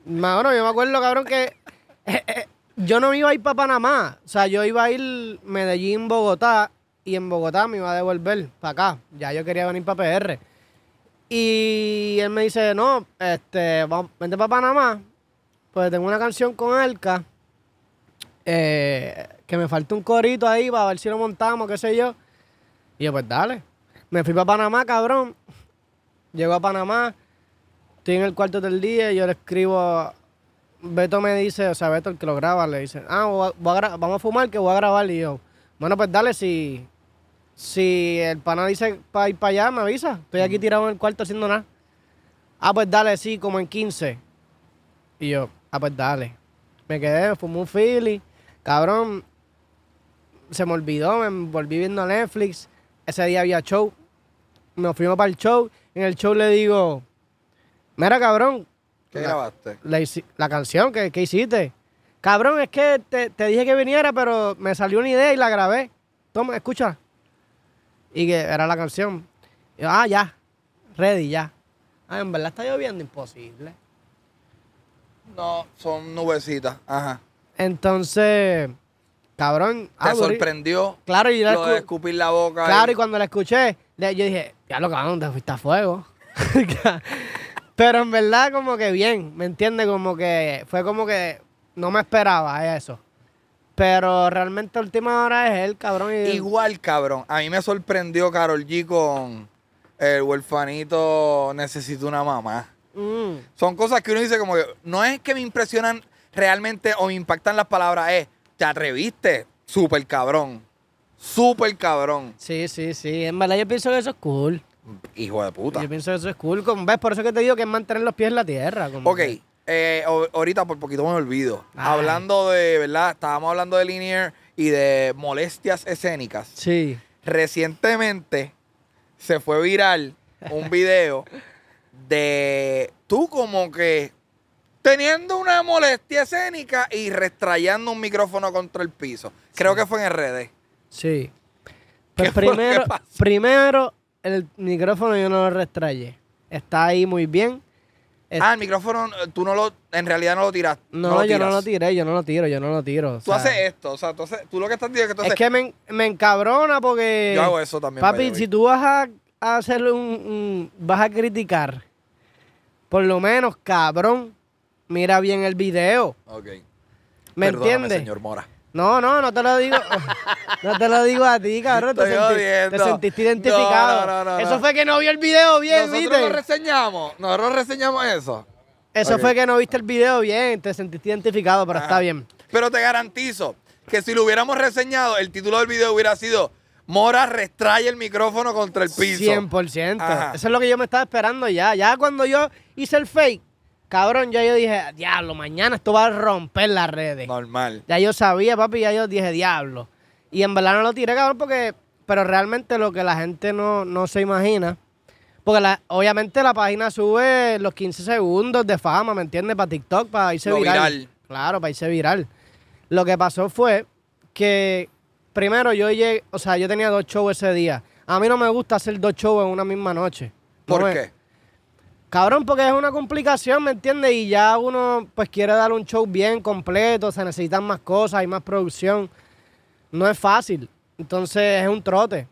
Bueno, yo me acuerdo, cabrón, que eh, eh, yo no me iba a ir para Panamá. O sea, yo iba a ir Medellín, Bogotá y en Bogotá me iba a devolver para acá. Ya yo quería venir para PR. Y él me dice, no, este, vente para Panamá. Pues tengo una canción con Elka. Eh, que me falta un corito ahí para ver si lo montamos, qué sé yo. Y yo, pues dale. Me fui para Panamá, cabrón. Llego a Panamá. Estoy en el cuarto del día y yo le escribo. Beto me dice, o sea, Beto el que lo graba, le dice, ah, vamos a fumar que voy a grabar. Y yo, bueno, pues dale si si el pana dice para ir para allá, me avisa. Estoy aquí tirado en el cuarto haciendo nada. Ah, pues dale, sí, como en 15. Y yo, ah, pues dale. Me quedé, fumé un Philly. Cabrón, se me olvidó, me volví viendo Netflix. Ese día había show. Nos fuimos para el show. En el show le digo, mira, cabrón. ¿Qué grabaste? La, canción que, hiciste. Cabrón, es que te, te dije que viniera, pero me salió una idea y la grabé. Toma, escucha. Y que era la canción. ah, ya. Ready, ya. Ah, en verdad está lloviendo imposible. No, son nubecitas. Ajá. Entonces, cabrón. Te ah, sorprendió. Claro, y de escupir la boca. Claro, y, y cuando la escuché, yo dije, ya lo cabrón, te fuiste a fuego. Pero en verdad, como que bien, ¿me entiendes? Como que fue como que no me esperaba eso. Pero realmente última hora es él, cabrón. Igual, cabrón. A mí me sorprendió Carol G con el huerfanito necesito una mamá. Mm. Son cosas que uno dice como que no es que me impresionan realmente o me impactan las palabras, es, te atreviste, súper cabrón. Súper cabrón. Sí, sí, sí. En verdad yo pienso que eso es cool. Hijo de puta. Yo pienso que eso es cool. ¿Ves? Por eso que te digo que es mantener los pies en la tierra. Como ok. Eh, ahorita por poquito me olvido. Hablando de, ¿verdad? Estábamos hablando de Linear y de molestias escénicas. Sí. Recientemente se fue viral un video de tú como que teniendo una molestia escénica y restrayando un micrófono contra el piso. Creo que fue en redes Sí. Pues primero, primero, el micrófono yo no lo restrayé. Está ahí muy bien. Ah, el micrófono eh, tú no lo, en realidad no lo tiras. No, yo no lo tiré, yo no lo tiro, yo no lo tiro. tú haces esto, o sea, tú, haces, tú, lo que estás diciendo es que tú haces... Es que me, me encabrona porque... Yo hago eso también. Papi, si tú vas a, hacerle un, vas a criticar, por lo menos, cabrón, mira bien el video. Ok. ¿Me Perdóname, entiendes? señor Mora. No, no, no te lo digo. no te lo digo a ti, cabrón. Te, sentiste identificado. eso fue que no vio el video bien, Nosotros ¿viste? Nosotros reseñamos. Nosotros reseñamos eso. Eso fue que no viste el video bien. Te sentiste identificado, pero está ah. bien. Pero te garantizo que si lo hubiéramos reseñado, el título del video hubiera sido Mora restrae el micrófono contra el piso. 100%. Eso es lo que yo me estaba esperando ya. Ya cuando yo hice el fake, Cabrón, ya yo dije, diablo, mañana esto va a romper las redes. Normal. Ya yo sabía, papi, ya yo dije, diablo. Y en verdad no lo tiré, cabrón, porque. Pero realmente lo que la gente no, se imagina. Porque obviamente la página sube los 15 segundos de fama, ¿me entiendes? Para TikTok, para irse viral. Claro, para irse viral. Lo que pasó fue que primero yo llegué, o sea, yo tenía dos shows ese día. A mí no me gusta hacer dos shows en una misma noche. ¿Por qué? Cabrón, porque es una complicación, ¿me entiendes? Y ya uno pues quiere dar un show bien completo, se necesitan más cosas, hay más producción. No es fácil. Entonces es un trote.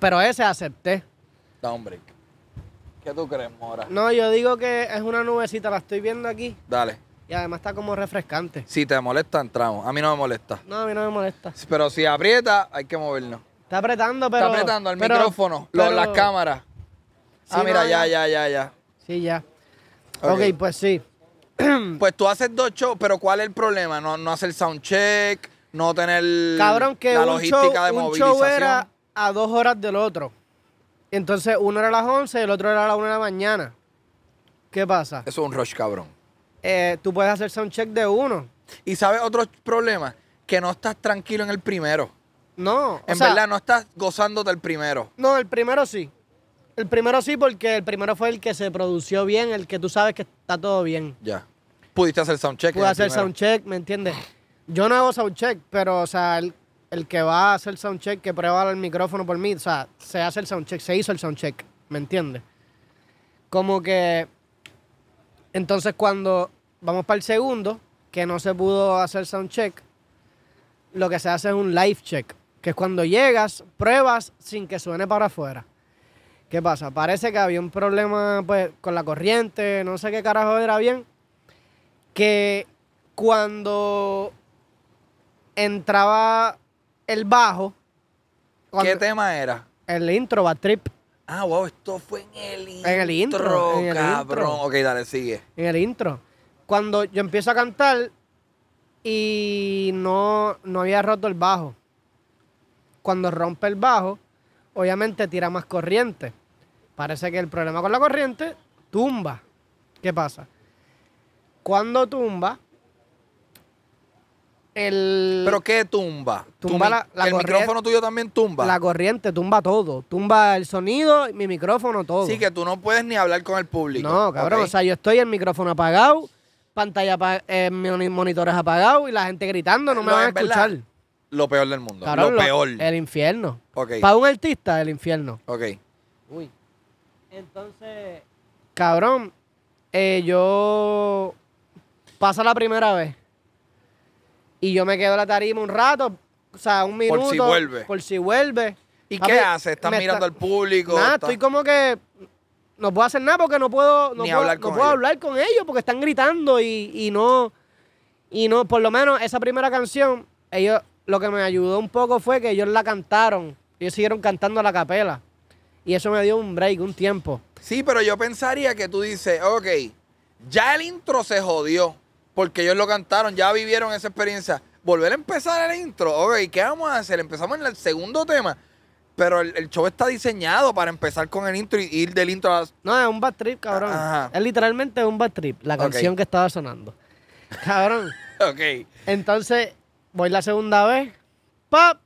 pero ese acepté. Downbreak. ¿Qué tú crees, Mora? No, yo digo que es una nubecita, la estoy viendo aquí. Dale. Y además está como refrescante. Si te molesta, entramos. A mí no me molesta. No, a mí no me molesta. Pero si aprieta, hay que movernos. Está apretando, pero. Está apretando el micrófono, las cámaras ah, mira, ya, ya, ya, ya. Sí, ya. Ok, pues sí. pues tú haces dos shows, pero ¿cuál es el problema? No, no sound check, no tener Cabrón, que la logística de movilización. show era a dos horas del otro. Entonces, uno era a las 11 y el otro era a las 1 de la mañana. ¿Qué pasa? Eso es un rush, cabrón. Eh, tú puedes hacer sound check de uno. ¿Y sabes otro problema? Que no estás tranquilo en el primero. No. En verdad, no estás gozando del primero. No, el primero sí. El primero sí, porque el primero fue el que se produció bien, el que tú sabes que está todo bien. Ya. Pudiste hacer soundcheck. Pude hacer soundcheck, ¿me entiendes? Yo no hago soundcheck, pero, o sea, el, el, que va a hacer soundcheck, que prueba el micrófono por mí, o sea, se hace el sound check se hizo el sound check ¿me entiendes? Como que. Entonces, cuando vamos para el segundo, que no se pudo hacer soundcheck, lo que se hace es un live check, que es cuando llegas, pruebas sin que suene para afuera. ¿Qué pasa? Parece que había un problema pues, con la corriente, no sé qué carajo era bien, que cuando entraba el bajo... ¿Qué tema era? El intro, Bad Trip. Ah, wow, esto fue en el intro. En el intro, cabrón. Ok, dale, sigue. En el intro. Cuando yo empiezo a cantar y no, no había roto el bajo. Cuando rompe el bajo, obviamente tira más corriente Parece que el problema con la corriente tumba. ¿Qué pasa? Cuando tumba, el... ¿Pero qué tumba? Tumba la, ¿El micrófono tuyo también tumba? La corriente tumba todo. Tumba el sonido, mi micrófono, todo. Sí, que tú no puedes ni hablar con el público. No, cabrón. O sea, yo estoy el micrófono apagado, pantalla, eh, monitores apagados y la gente gritando, no eh, me van a escuchar. lo peor del mundo. lo, El infierno. Para un artista, el infierno. Ok. Uy. Entonces, cabrón, eh, yo pasa la primera vez y yo me quedo en la tarima un rato, o sea, un minuto. Por si vuelve. Por si vuelve. ¿Y qué hace, ah, está mirando al público? Nada, estoy como que no puedo hacer nada porque no puedo, no puedo, hablar, con ellos porque están gritando y, y, no, y no, por lo menos esa primera canción, ellos, lo que me ayudó un poco fue que ellos la cantaron, ellos siguieron cantando a la capela y eso me dio un break, un tiempo. Sí, pero yo pensaría que tú dices, ok, ya el intro se jodió porque ellos lo cantaron, ya vivieron esa experiencia. Volver a empezar el intro, ok, ¿qué vamos a hacer? Empezamos en el segundo tema. Pero el, show está diseñado para empezar con el intro y ir del intro a... No, es un bad trip, cabrón. Es literalmente un bad trip, la canción que estaba sonando. Cabrón. ok. Entonces, voy la segunda vez. ¡Pop!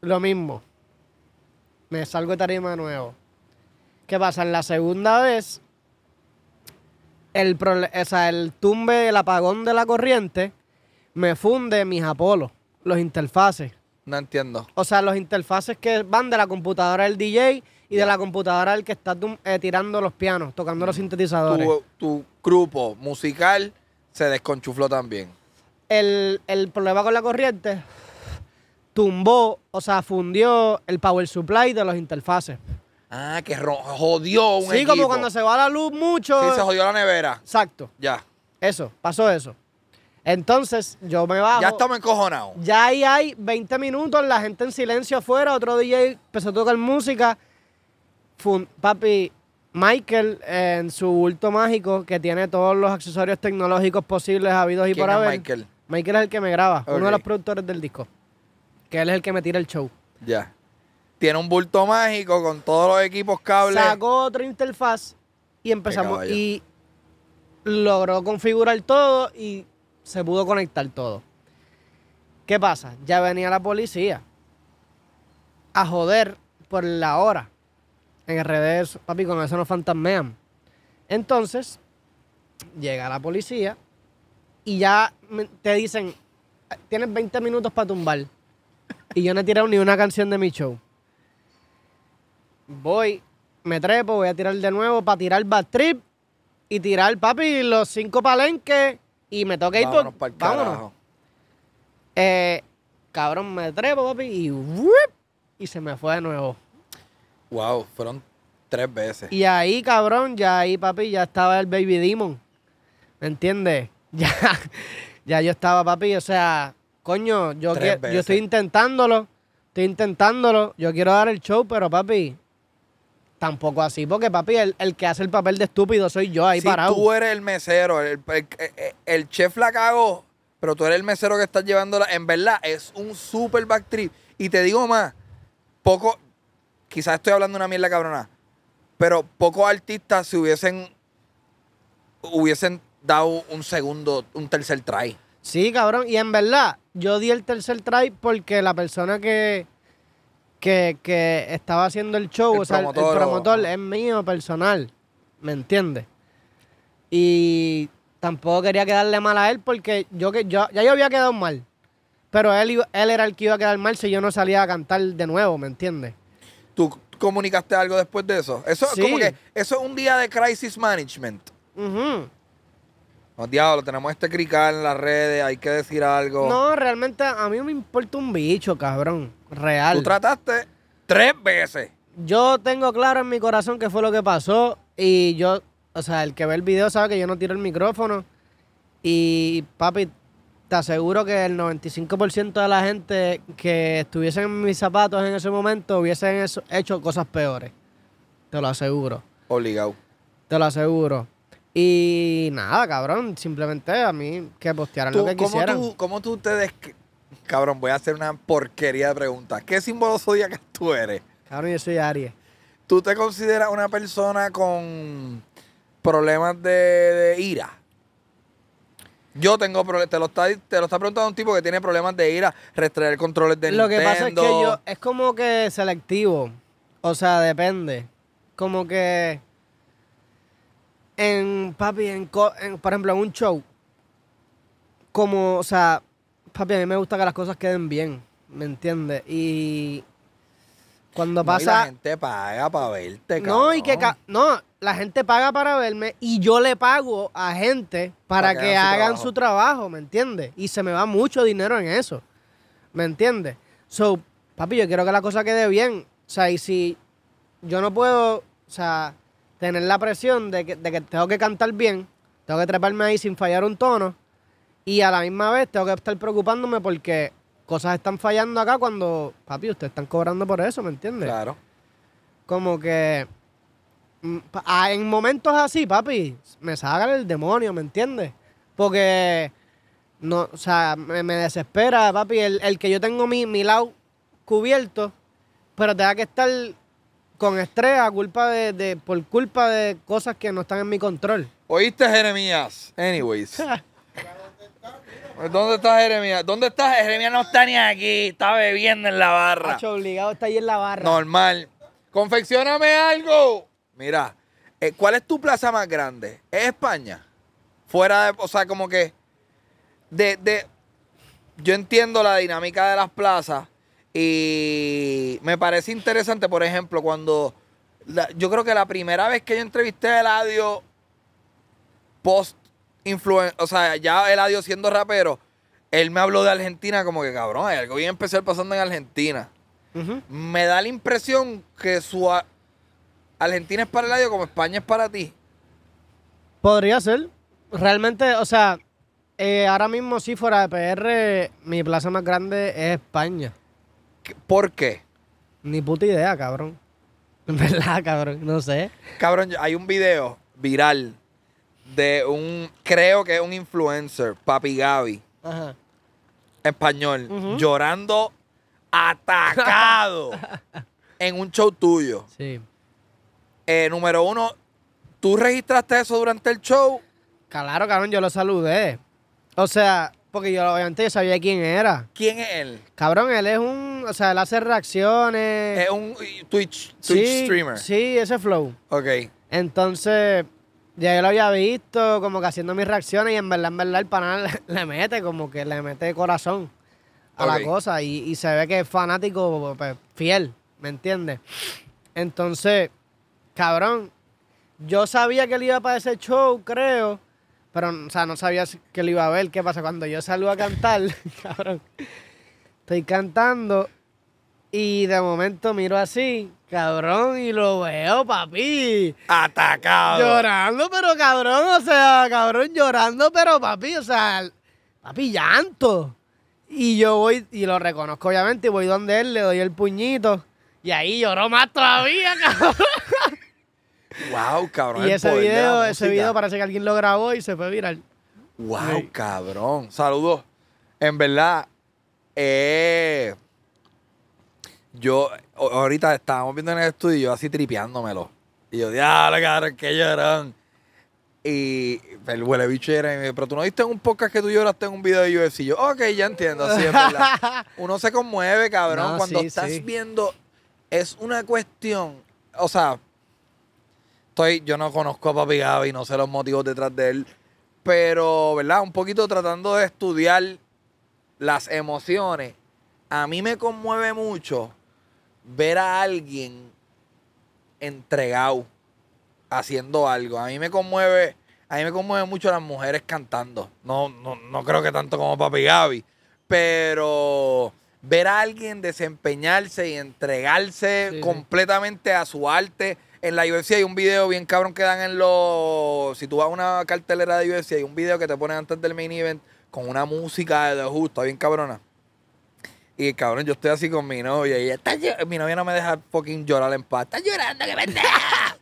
Lo mismo me salgo de tarima nuevo. ¿Qué pasa? En la segunda vez, el, el tumbe, del apagón de la corriente, me funde mis apolos, los interfaces. No entiendo. O sea, los interfaces que van de la computadora del DJ y de la computadora al que está eh, tirando los pianos, tocando los mm. sintetizadores. Tu, grupo musical se desconchufló también. El, el problema con la corriente tumbó, o sea, fundió el power supply de los interfaces. Ah, que jodió un sí, como cuando se va la luz mucho. Sí, se jodió la nevera. Exacto. Ya. Eso, pasó eso. Entonces, yo me bajo. Ya estamos encojonados. Ya ahí hay 20 minutos, la gente en silencio afuera, otro DJ empezó a tocar música. papi, Michael, eh, en su bulto mágico, que tiene todos los accesorios tecnológicos posibles, habidos y por haber. Michael? Michael es el que me graba, uno de los productores del disco que él es el que me tira el show. Ya. Tiene un bulto mágico con todos los equipos cables. Sacó otra interfaz y empezamos. Y logró configurar todo y se pudo conectar todo. ¿Qué pasa? Ya venía la policía a joder por la hora. En el revés. papi, con eso nos fantasmean. Entonces, llega la policía y ya te dicen, tienes 20 minutos para tumbar y yo no he tirado ni una canción de mi show. Voy, me trepo, voy a tirar de nuevo para tirar Bad Trip y tirar, papi, los cinco palenques y me toca ir por. Eh, cabrón, me trepo, papi, y y se me fue de nuevo. Wow, fueron tres veces. Y ahí, cabrón, ya ahí, papi, ya estaba el Baby Demon. ¿Me entiendes? Ya, ya yo estaba, papi, o sea, coño, yo, que, yo estoy intentándolo, estoy intentándolo, yo quiero dar el show, pero papi, tampoco así, porque papi, el, que hace el papel de estúpido soy yo ahí sí, parado. Tú eres el mesero, el, chef la cagó, pero tú eres el mesero que estás llevándola. En verdad, es un super back trip. Y te digo más, poco, quizás estoy hablando una mierda cabrona, pero pocos artistas se hubiesen, hubiesen dado un segundo, un tercer try. Sí, cabrón. Y en verdad, yo di el tercer try porque la persona que, que, estaba haciendo el show, o sea, el, promotor es mío personal, ¿me entiendes? Y tampoco quería quedarle mal a él porque yo que yo ya yo había quedado mal. Pero él, él era el que iba a quedar mal si yo no salía a cantar de nuevo, ¿me entiendes? ¿Tú comunicaste algo después de eso? Eso, eso es un día de crisis management diablo, tenemos este crical en las redes, hay que decir algo. No, realmente a mí me importa un bicho, cabrón. Real. Tú trataste tres veces. Yo tengo claro en mi corazón qué fue lo que pasó. Y yo, o sea, el que ve el video sabe que yo no tiro el micrófono. Y papi, te aseguro que el 95% de la gente que estuviesen en mis zapatos en ese momento hubiesen hecho cosas peores. Te lo aseguro. Obligado. Te lo aseguro. Y nada, cabrón, simplemente a mí que postearan lo que ¿cómo Tú, ¿Cómo tú te Cabrón, voy a hacer una porquería de preguntas. ¿Qué símbolo que tú eres? Cabrón, yo soy Aries. ¿Tú te consideras una persona con problemas de, ira? Yo tengo problemas. Te lo, está, te preguntando un tipo que tiene problemas de ira, ¿Restraer controles de lo Lo que pasa es que yo. Es como que selectivo. O sea, depende. Como que en, papi, en, por ejemplo, en un show, como, o sea, papi, a mí me gusta que las cosas queden bien, ¿me entiendes? Y cuando pasa... la gente paga para verte, cabrón. No, y que... No, la gente paga para verme y yo le pago a gente para, que, hagan, su, trabajo. ¿me entiendes? Y se me va mucho dinero en eso, ¿me entiendes? So, papi, yo quiero que la cosa quede bien. O sea, y si yo no puedo, o sea, tener la presión de que, tengo que cantar bien, tengo que treparme ahí sin fallar un tono y a la misma vez tengo que estar preocupándome porque cosas están fallando acá cuando, papi, ustedes están cobrando por eso, ¿me entiendes? Claro. Como que mm, ah, en momentos así, papi, me saca el demonio, ¿me entiendes? Porque no, o sea, me, desespera, papi, el, que yo tengo mi, mi lado cubierto, pero tenga que estar con estrés culpa de, de, por culpa de cosas que no están en mi control. ¿Oíste, Jeremías? Anyways. ¿Dónde está Jeremías? ¿Dónde estás Jeremías no está ni aquí, está bebiendo en la barra. Hacho, obligado está ahí en la barra. Normal. Confeccioname algo. Mira, eh, ¿cuál es tu plaza más grande? ¿Es España? Fuera de, o sea, como que de, de yo entiendo la dinámica de las plazas, y me parece interesante, por ejemplo, cuando yo creo que la primera vez que yo entrevisté a Eladio post influencia, o sea, ya Eladio siendo rapero, él me habló de Argentina como que cabrón, hay algo bien especial pasando en Argentina. Me da la impresión que su Argentina es para Eladio como España es para ti. Podría ser. Realmente, o sea, eh, ahora mismo si fuera de PR, mi plaza más grande es España. ¿Por qué? Ni puta idea, cabrón. ¿Verdad, cabrón? No sé. Cabrón, hay un video viral de un, creo que es un influencer, Papi Gaby, Ajá. español, llorando atacado en un show tuyo. Sí. Eh, número uno, ¿tú registraste eso durante el show? Claro, cabrón, yo lo saludé. O sea, porque yo antes yo sabía quién era. ¿Quién es él? Cabrón, él es un. O sea, él hace reacciones. Es un Twitch, streamer. Sí, ese flow. Ok. Entonces, ya yo lo había visto, como que haciendo mis reacciones, y en verdad, en verdad, el panal le, mete, como que le mete corazón a la cosa. Y, se ve que es fanático, pues, fiel, ¿me entiendes? Entonces, cabrón, yo sabía que él iba para ese show, creo. Pero, o sea, no sabías que lo iba a ver. ¿Qué pasa? Cuando yo salgo a cantar, cabrón, estoy cantando y de momento miro así, cabrón, y lo veo, papi. Atacado. Llorando, pero cabrón, o sea, cabrón, llorando, pero papi, o sea, papi, llanto. Y yo voy, y lo reconozco obviamente, y voy donde él, le doy el puñito. Y ahí lloró más todavía, cabrón. Wow, cabrón. Y ese video, ese video parece que alguien lo grabó y se fue viral. Wow, cabrón. Saludos. En verdad, eh, yo ahorita estábamos viendo en el estudio así tripeándomelo. Y yo, diablo, cabrón, qué llorón. Y el huele bicho era pero tú no viste en un podcast que tú lloraste en un video de yo Y yo, ok, ya entiendo, así es verdad. Uno se conmueve, cabrón, cuando estás viendo. Es una cuestión, o sea, yo no conozco a Papi Gaby, no sé los motivos detrás de él, pero, ¿verdad? Un poquito tratando de estudiar las emociones. A mí me conmueve mucho ver a alguien entregado haciendo algo. A mí me conmueve, a mí me conmueve mucho las mujeres cantando. No, no, creo que tanto como Papi Gaby, pero ver a alguien desempeñarse y entregarse completamente a su arte en la universidad hay un video bien cabrón que dan en los. Si tú vas a una cartelera de UFC, hay un video que te ponen antes del mini event con una música de justo, bien cabrona. Y cabrón, yo estoy así con mi novia y mi novia no me deja fucking llorar en paz. está llorando, que pendeja.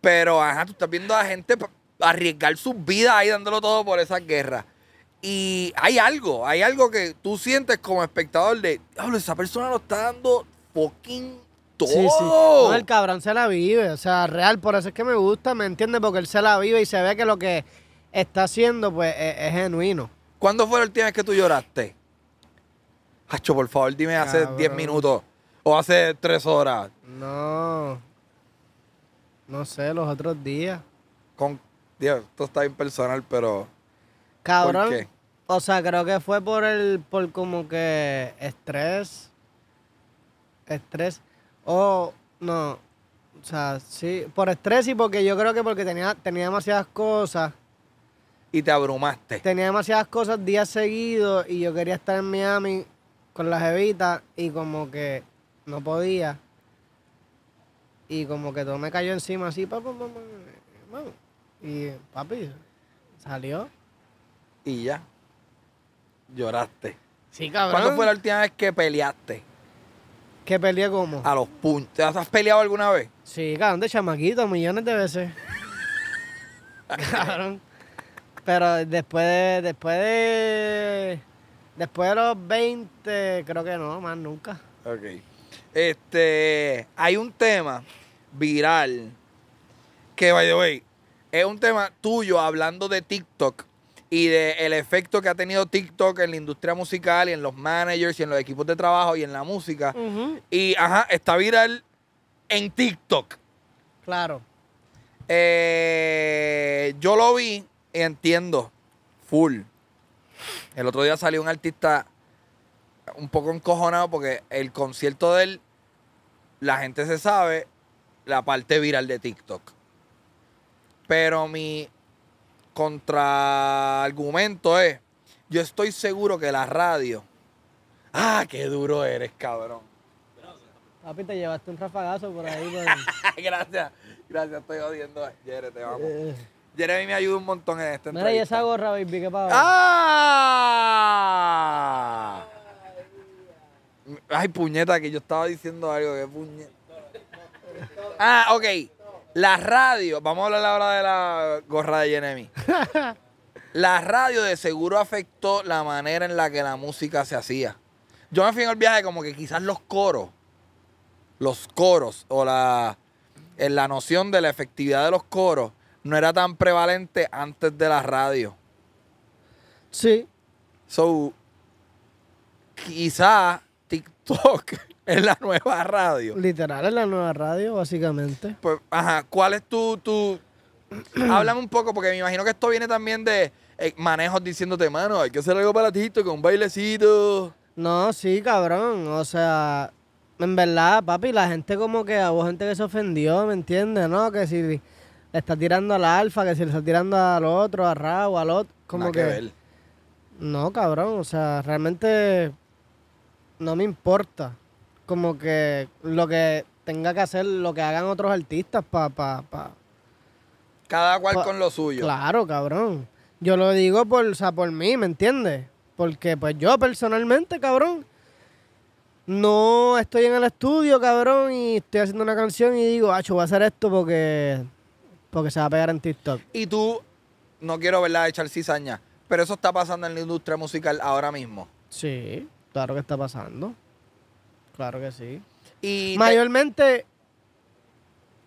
Pero, ajá, tú estás viendo a gente arriesgar sus vidas ahí dándolo todo por esa guerra. Y hay algo, hay algo que tú sientes como espectador de, esa persona lo está dando fucking Sí, No, el cabrón se la vive, o sea, real, por eso es que me gusta, ¿me entiendes? Porque él se la vive y se ve que lo que está haciendo, pues, e-, es, genuino. ¿Cuándo fue el tiempo que tú lloraste? Hacho, por favor, dime hace 10 minutos o hace 3 horas. No. No sé, los otros días. Con, Dios, esto está impersonal, pero. Cabrón. O sea, creo que fue por el. por como que. estrés. Estrés. Oh, no. O sea, sí. Por estrés y porque yo creo que porque tenía, tenía demasiadas cosas. Y te abrumaste. Tenía demasiadas cosas días seguidos y yo quería estar en Miami con las evitas y como que no podía. Y como que todo me cayó encima así, papá, Y papi, salió. Y ya. Lloraste. Sí, cabrón. ¿Cuándo fue la última vez que peleaste? ¿Qué peleé cómo? A los puntos. has peleado alguna vez? Sí, cabrón, de chamaquito, millones de veces. cabrón. Pero después de, después de. Después de los 20, creo que no, más nunca. Ok. Este. Hay un tema viral que, by the way, es un tema tuyo hablando de TikTok y del efecto que ha tenido TikTok en la industria musical y en los managers y en los equipos de trabajo y en la música. Y ajá, está viral en TikTok. Claro. Eh, yo lo vi y entiendo. Full. El otro día salió un artista un poco encojonado porque el concierto de él, la gente se sabe la parte viral de TikTok. Pero mi contraargumento es, eh. yo estoy seguro que la radio... Ah, qué duro eres, cabrón. Papi, te llevaste un rafagazo por ahí. gracias, gracias, estoy odiando eh. a te vamos. Jeremy me ayuda un montón en este Mira, y esa gorra, baby, qué pavo. ¡Ah! Ay, puñeta, que yo estaba diciendo algo, que puñeta. Ah, ok. La radio, vamos a hablar ahora de la gorra de Yenemi. la radio de seguro afectó la manera en la que la música se hacía. Yo me fui en el viaje como que quizás los coros, los coros o la, en la noción de la efectividad de los coros no era tan prevalente antes de la radio. Sí. So, quizás TikTok es la nueva radio. Literal, en la nueva radio, básicamente. Pues, ajá, ¿cuál es tu, tu... Háblame un poco, porque me imagino que esto viene también de eh, manejos diciéndote, mano, hay que hacer algo para ti, con un bailecito. No, sí, cabrón. O sea, en verdad, papi, la gente como que a vos gente que se ofendió, ¿me entiendes? ¿No? Que si le está tirando al alfa, que si le está tirando al otro, a Ra o al otro, como que. No, cabrón. O sea, realmente no me importa como que lo que tenga que hacer, lo que hagan otros artistas para... Pa, pa, Cada cual con lo suyo. Claro, cabrón. Yo lo digo por, por mí, ¿me entiendes? Porque pues yo personalmente, cabrón, no estoy en el estudio, cabrón, y estoy haciendo una canción y digo, acho, voy a hacer esto porque, porque se va a pegar en TikTok. Y tú, no quiero, verla echar cizaña, pero eso está pasando en la industria musical ahora mismo. Sí, claro que está pasando. Claro que sí. Y Mayormente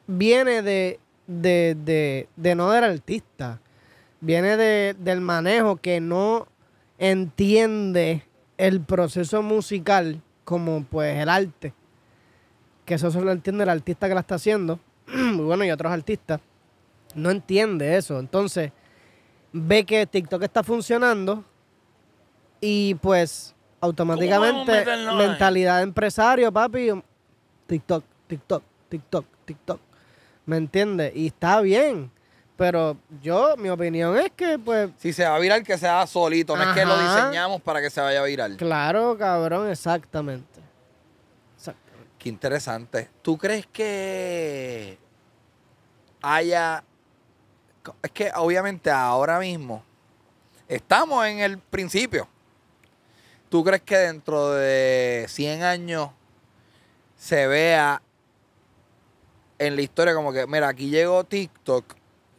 viene de, de, no del artista, viene del manejo que no entiende el proceso musical como pues el arte. Que eso solo entiende el artista que la está haciendo. Muy bueno, y otros artistas. No entiende eso. Entonces, ve que TikTok está funcionando y pues automáticamente mentalidad de empresario, papi. TikTok, TikTok, TikTok, TikTok. ¿Me entiendes? Y está bien. Pero yo, mi opinión es que, pues. Si se va a viral, que sea solito. No es que lo diseñamos para que se vaya a viral. Claro, cabrón, exactamente. exactamente. Qué interesante. ¿Tú crees que haya. Es que, obviamente, ahora mismo estamos en el principio. ¿Tú crees que dentro de 100 años se vea en la historia como que, mira, aquí llegó TikTok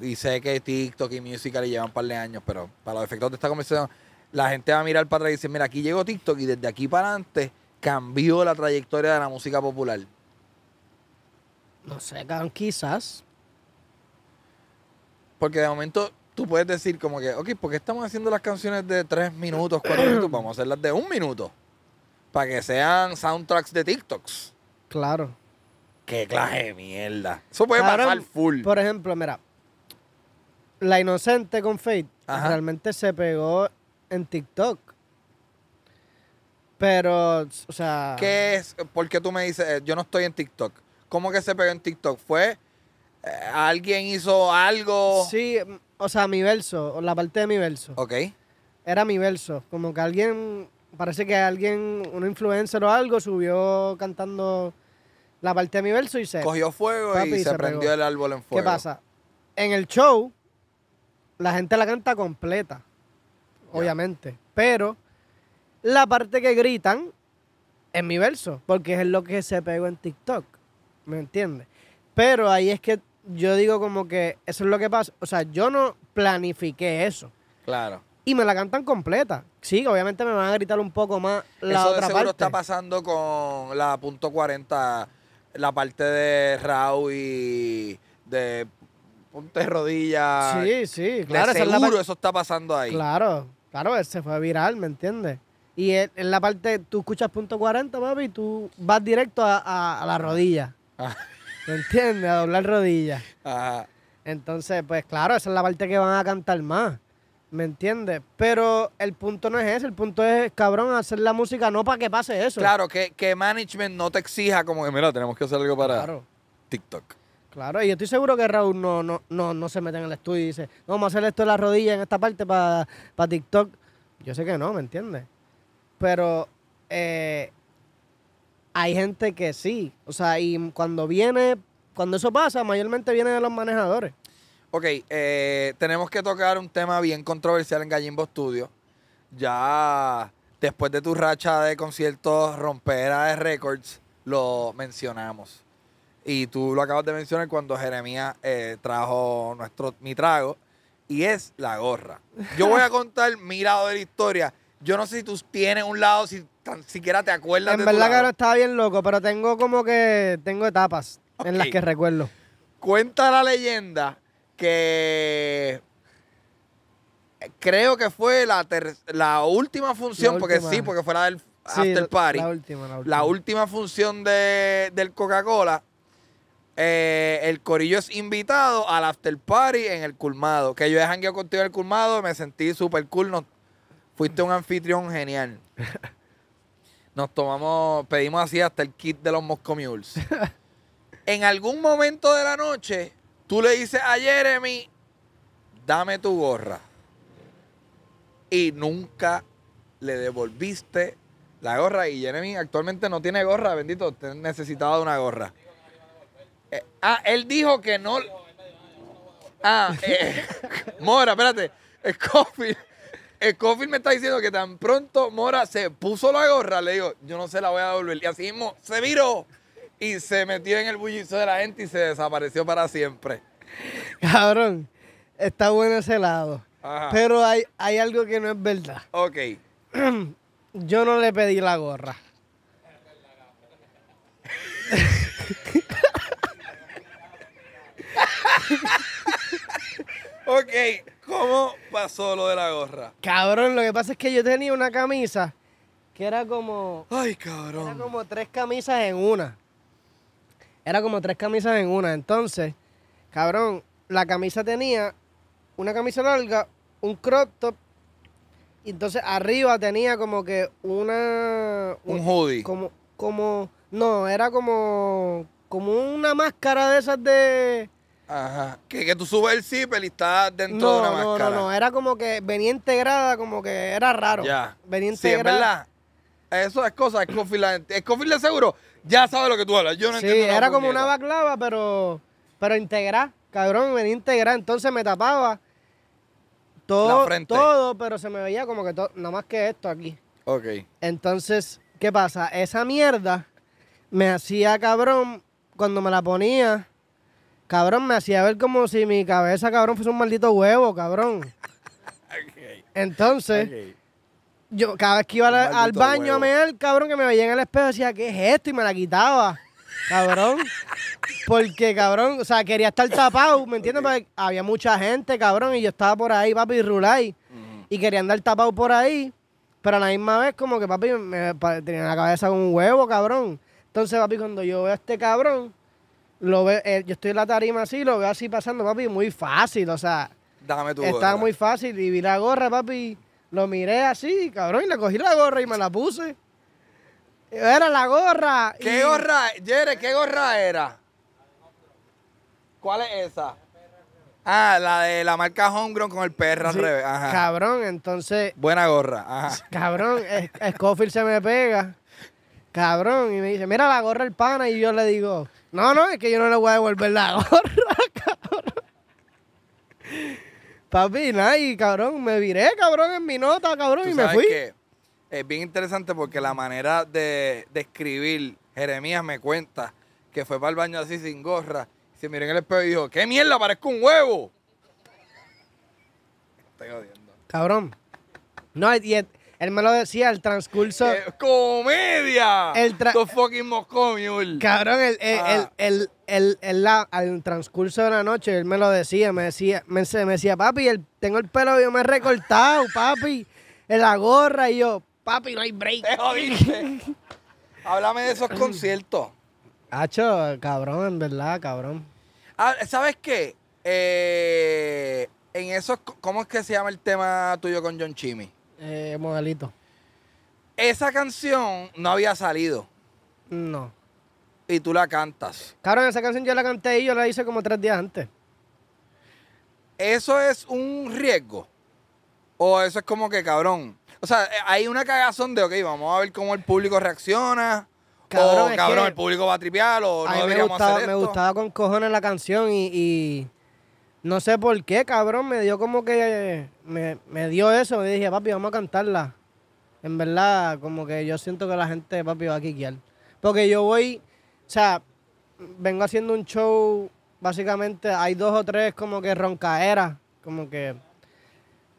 y sé que TikTok y Musical le llevan un par de años, pero para los efectos de esta conversación, la gente va a mirar para atrás y dice, mira, aquí llegó TikTok y desde aquí para adelante cambió la trayectoria de la música popular. No sé, quizás. Porque de momento tú puedes decir como que, ok, ¿por qué estamos haciendo las canciones de tres minutos, cuatro minutos? Vamos a hacerlas de un minuto. Para que sean soundtracks de TikToks. Claro. Qué clase de mierda. Eso puede pasar full. Por ejemplo, mira, La Inocente con Fate realmente se pegó en TikTok. Pero, o sea... ¿Qué es? ¿Por qué tú me dices, eh, yo no estoy en TikTok? ¿Cómo que se pegó en TikTok? ¿Fue eh, alguien hizo algo? Sí, o sea, mi verso, la parte de mi verso. Ok. Era mi verso. Como que alguien, parece que alguien, un influencer o algo, subió cantando la parte de mi verso y se. Cogió fuego y, se, prendió el árbol en fuego. ¿Qué pasa? En el show, la gente la canta completa, obviamente. Pero la parte que gritan es mi verso, porque es lo que se pegó en TikTok. ¿Me entiendes? Pero ahí es que yo digo como que eso es lo que pasa. O sea, yo no planifiqué eso. Claro. Y me la cantan completa. Sí, obviamente me van a gritar un poco más la eso de seguro está pasando con la punto .40, la parte de Rau y de ponte Rodilla. Sí, sí, claro. seguro eso está pasando ahí. Claro, claro, se fue viral, ¿me entiendes? Y en, la parte, tú escuchas punto .40, papi, y tú vas directo a, la rodilla. Ah. ¿Me entiendes? A doblar rodillas. Ajá. Entonces, pues claro, esa es la parte que van a cantar más. ¿Me entiendes? Pero el punto no es ese, el punto es, cabrón, hacer la música no para que pase eso. Claro, que, que management no te exija como que, mira, tenemos que hacer algo para TikTok. Claro, y yo estoy seguro que Raúl no, no, no, no se mete en el estudio y dice, vamos a hacer esto de la rodilla en esta parte para, para TikTok. Yo sé que no, ¿me entiendes? Pero eh, hay gente que sí. O sea, y cuando viene, cuando eso pasa, mayormente viene de los manejadores. Ok, eh, tenemos que tocar un tema bien controversial en Gallimbo Studio. Ya después de tu racha de conciertos rompera de récords, lo mencionamos. Y tú lo acabas de mencionar cuando Jeremías eh, trajo nuestro, mi trago. Y es la gorra. Yo voy a contar mi lado de la historia yo no sé si tú tienes un lado, si tan siquiera te acuerdas de verdad, tu verdad, que estaba bien loco, pero tengo como que. Tengo etapas en las que recuerdo. Cuenta la leyenda que. Creo que fue la, la última función, porque sí, porque fue la del After Party. La última, la última. La última función del Coca-Cola. Eh, el corillo es invitado al after party en el Culmado. Que yo he jangueado contigo en el Culmado, me sentí súper cool, ¿no? Fuiste un anfitrión genial. Nos tomamos, pedimos así hasta el kit de los Moscow Mules. en algún momento de la noche, tú le dices a Jeremy, dame tu gorra. Y nunca le devolviste la gorra. Y Jeremy actualmente no tiene gorra, bendito, necesitaba una gorra. Eh, ah, él dijo que no. Ah, eh, Mora, espérate. Scofield Scofield me está diciendo que tan pronto Mora se puso la gorra, le digo, yo no se la voy a devolver. Y así mismo se viró y se metió en el bullizo de la gente y se desapareció para siempre. Cabrón, está bueno ese lado. Pero hay, hay algo que no es verdad. Ok. Yo no le pedí la gorra. ok. ¿Cómo pasó lo de la gorra? Cabrón, lo que pasa es que yo tenía una camisa que era como. Ay, cabrón. Era como tres camisas en una. Era como tres camisas en una. Entonces, cabrón, la camisa tenía una camisa larga, un crop top. Y entonces arriba tenía como que una. Un, hoodie. Como. como. No, era como. como una máscara de esas de. Ajá. Que, que tú subes el zipper y estás dentro no, de una no, No, no, era como que venía integrada, como que era raro. Ya. Venía integrada. Sí, es verdad. Eso es cosa, es es de seguro ya sabes lo que tú hablas. Yo no entiendo. era como una baclava, pero, pero integrada. Cabrón, venía integrada. Entonces me tapaba todo, todo, pero se me veía como que todo, nada más que esto aquí. Ok. Entonces, ¿qué pasa? Esa mierda me hacía cabrón cuando me la ponía Cabrón, me hacía ver como si mi cabeza, cabrón, fuese un maldito huevo, cabrón. Entonces, yo cada vez que iba al, baño a mear, cabrón, que me veía en el espejo, decía, ¿qué es esto? Y me la quitaba. Cabrón. Porque, cabrón, o sea, quería estar tapado, ¿me entiendes? había mucha gente, cabrón, y yo estaba por ahí, papi, rulay. Y quería andar tapado por ahí, pero a la misma vez, como que papi, tenía la cabeza con un huevo, cabrón. Entonces, papi, cuando yo veo a este cabrón, eh, yo estoy en la tarima así, lo veo así pasando, papi, muy fácil, o sea. Está tu muy fácil y vi la gorra, papi. Lo miré así, cabrón, y le cogí la gorra y me la puse. Era la gorra. ¿Qué gorra, Jere, qué gorra era? ¿Cuál es esa? Ah, la de la marca Homegrown con el perro al revés. Ajá. Cabrón, entonces. Buena gorra. Ajá. Cabrón, Scofield se me pega. Cabrón, y me dice, mira la gorra el pana. Y yo le digo, no, no, es que yo no le voy a devolver la gorra, cabrón. Papi, nada, y cabrón, me viré, cabrón, en mi nota, cabrón, y me fui. es bien interesante porque la manera de, escribir, Jeremías me cuenta que fue para el baño así sin gorra, se miró en el espejo y dijo, ¡qué mierda, parezco un huevo! Estoy odiando. Cabrón. No, y, él me lo decía el transcurso. ¡Comedia! El tra Cabrón, el, el, el, ah. el, el al transcurso de la noche, él me lo decía, me decía, me, decía, papi, tengo el pelo yo me he recortado, papi. En la gorra, y yo, papi, no hay break. Háblame de esos conciertos. Hacho, cabrón, en verdad, cabrón. Ah, ¿Sabes qué? Eh, en esos, ¿cómo es que se llama el tema tuyo con John Chimmy? Eh, modelito. Esa canción no había salido. No. Y tú la cantas. Cabrón, esa canción yo la canté y yo la hice como tres días antes. ¿Eso es un riesgo? ¿O eso es como que cabrón? O sea, eh, hay una cagazón de, ok, vamos a ver cómo el público reacciona. o cabrón, el público va a tripear o no deberíamos me gustaba, hacer Me gustaba con cojones la canción y no sé por qué, cabrón. Me dio como que. Me, dio eso. Me dije, papi, vamos a cantarla. En verdad, como que yo siento que la gente, papi, va a quiquear. Porque yo voy. O sea, vengo haciendo un show. Básicamente, hay dos o tres como que roncaeras. Como que.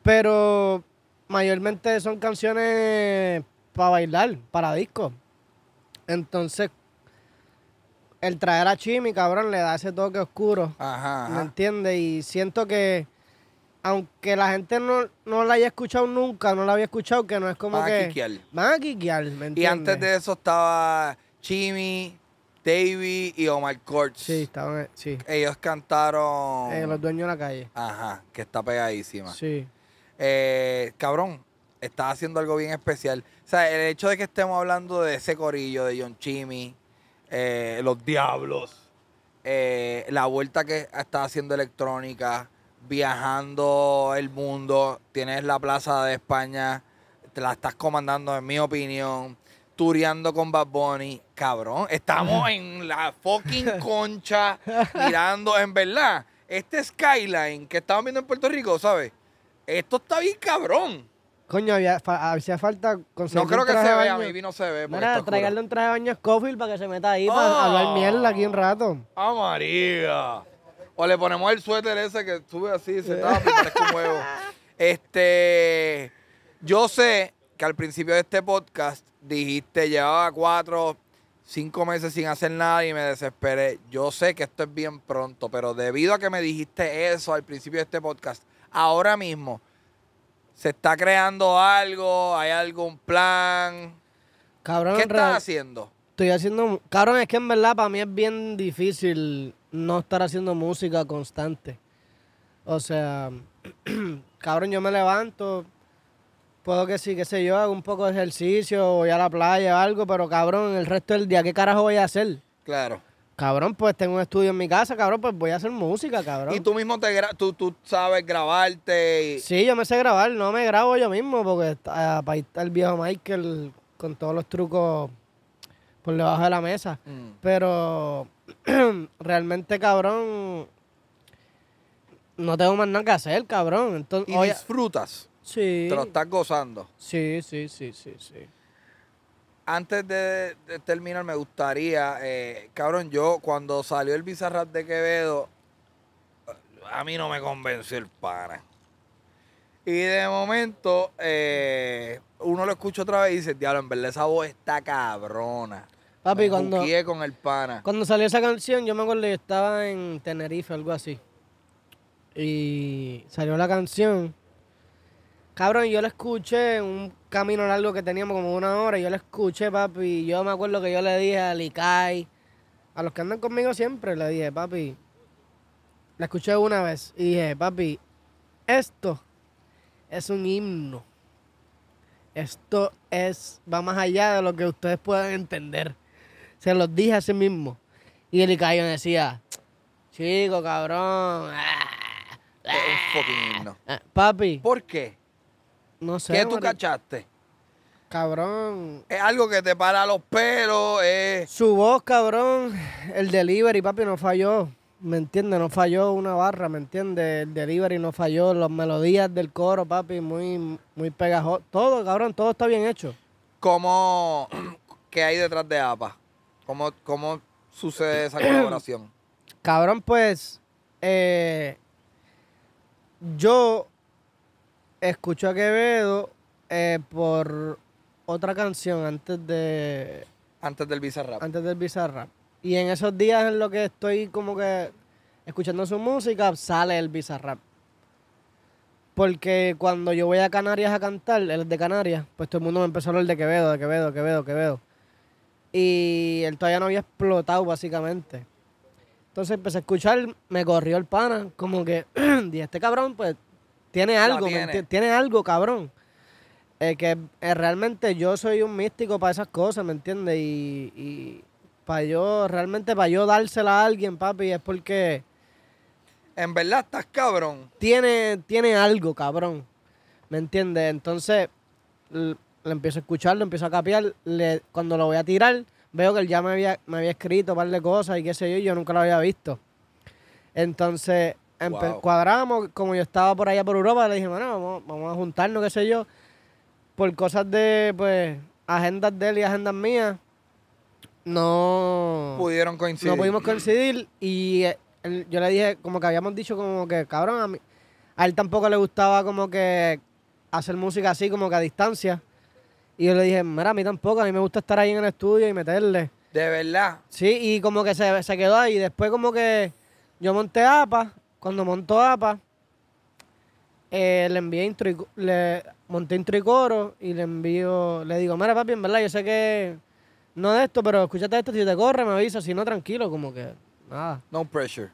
Pero mayormente son canciones para bailar, para disco. Entonces, el traer a Chimi, cabrón, le da ese toque oscuro. Ajá. ¿Me entiendes? Y siento que, aunque la gente no, la haya escuchado nunca, no la había escuchado, que no es como que. Van a Van a ¿me entiendes? Y antes de eso estaba Chimi, Davy y Omar Cortz. Sí, estaban. Sí. Ellos cantaron. Eh, los dueños de la calle. Ajá, que está pegadísima. Sí. Eh, cabrón, está haciendo algo bien especial. O sea, el hecho de que estemos hablando de ese corillo, de John Chimmy, eh, los Diablos, eh, la vuelta que está haciendo electrónica, viajando el mundo, tienes la plaza de España, te la estás comandando, en mi opinión, tureando con Bad Bunny, cabrón, estamos en la fucking concha, mirando, en verdad, este skyline que estamos viendo en Puerto Rico, ¿sabes? Esto está bien cabrón. Coño, había, hacía falta conseguir. No creo que se vea, a mí no se ve. Mira, pues, traigarle un traje de baño a Scofield para que se meta ahí, para ah. hablar mierda aquí un rato. ¡Ah, María! O le ponemos el suéter ese que sube así, se estaba y parece un huevo. Este. Yo sé que al principio de este podcast dijiste, llevaba cuatro, cinco meses sin hacer nada y me desesperé. Yo sé que esto es bien pronto, pero debido a que me dijiste eso al principio de este podcast, ahora mismo, ¿Se está creando algo? ¿Hay algún plan? Cabrón, ¿Qué estás haciendo? Estoy haciendo. Cabrón, es que en verdad para mí es bien difícil no estar haciendo música constante. O sea, cabrón, yo me levanto. Puedo que sí, qué sé yo, hago un poco de ejercicio, voy a la playa o algo, pero cabrón, el resto del día, ¿qué carajo voy a hacer? Claro. Cabrón, pues tengo un estudio en mi casa, cabrón, pues voy a hacer música, cabrón. Y tú mismo te tú, sabes grabarte. Sí, yo me sé grabar, no me grabo yo mismo, porque ah, ahí está el viejo Michael con todos los trucos por debajo de la mesa. Mm. Pero realmente, cabrón, no tengo más nada que hacer, cabrón. Entonces, y disfrutas. Sí. Te lo estás gozando. Sí, sí, sí, sí, sí antes de, terminar, me gustaría, eh, cabrón, yo cuando salió el Bizarrap de Quevedo, a mí no me convenció el pana. Y de momento, eh, uno lo escucha otra vez y dice, diablo, en verdad esa voz está cabrona. Papi, cuando. con el pana. Cuando salió esa canción, yo me acuerdo que estaba en Tenerife, o algo así. Y salió la canción. Cabrón, yo le escuché en un camino largo que teníamos como una hora. yo le escuché, papi. yo me acuerdo que yo le dije a Likai, a los que andan conmigo siempre, le dije, papi. La escuché una vez y dije, papi, esto es un himno. Esto es, va más allá de lo que ustedes puedan entender. Se los dije a sí mismo. Y el me decía, chico, cabrón. Ah, es un fucking himno. Ah, papi. ¿Por qué? No sé. ¿Qué tú cachaste? Cabrón. Es algo que te para los pelos. Su voz, cabrón. El delivery, papi, no falló. ¿Me entiendes? No falló una barra, ¿me entiendes? El delivery no falló. Las melodías del coro, papi, muy, muy pegajoso. Todo, cabrón, todo está bien hecho. ¿Cómo, ¿Qué hay detrás de APA? ¿Cómo, cómo sucede esa colaboración? Cabrón, pues. Eh, yo escucho a Quevedo eh, por otra canción antes de. Antes del Bizarrap. Antes del Bizarrap. Y en esos días en los que estoy como que escuchando su música, sale el Bizarrap. Porque cuando yo voy a Canarias a cantar, el de Canarias, pues todo el mundo me empezó a hablar de Quevedo, de Quevedo, Quevedo, Quevedo. Y él todavía no había explotado, básicamente. Entonces empecé a escuchar, me corrió el pana, como que, y este cabrón, pues tiene algo, tiene. algo, cabrón. Eh, que eh, realmente yo soy un místico para esas cosas, ¿me entiendes? Y, para yo, realmente para yo dársela a alguien, papi, es porque... En verdad estás cabrón. Tiene, tiene algo, cabrón. ¿Me entiendes? Entonces, le, empiezo a escuchar, lo empiezo a capiar. cuando lo voy a tirar, veo que él ya me había, me había escrito un par de cosas y qué sé yo, y yo nunca lo había visto. Entonces, Cuadramos, como yo estaba por allá por Europa, le dije, bueno, vamos, a juntarnos, qué sé yo, por cosas de, pues, agendas de él y agendas mías. No pudieron coincidir. No pudimos coincidir y eh, yo le dije, como que habíamos dicho, como que, cabrón, a, mí, a él tampoco le gustaba como que hacer música así, como que a distancia. Y yo le dije, mira, a mí tampoco, a mí me gusta estar ahí en el estudio y meterle. De verdad. Sí, y como que se, se quedó ahí. Después como que yo monté APA cuando montó APA, eh, le envié le monté intro y y le envío, le digo, mira papi, en verdad, yo sé que no de esto, pero escúchate esto, si te corre, me avisa, si no, tranquilo, como que nada. No pressure.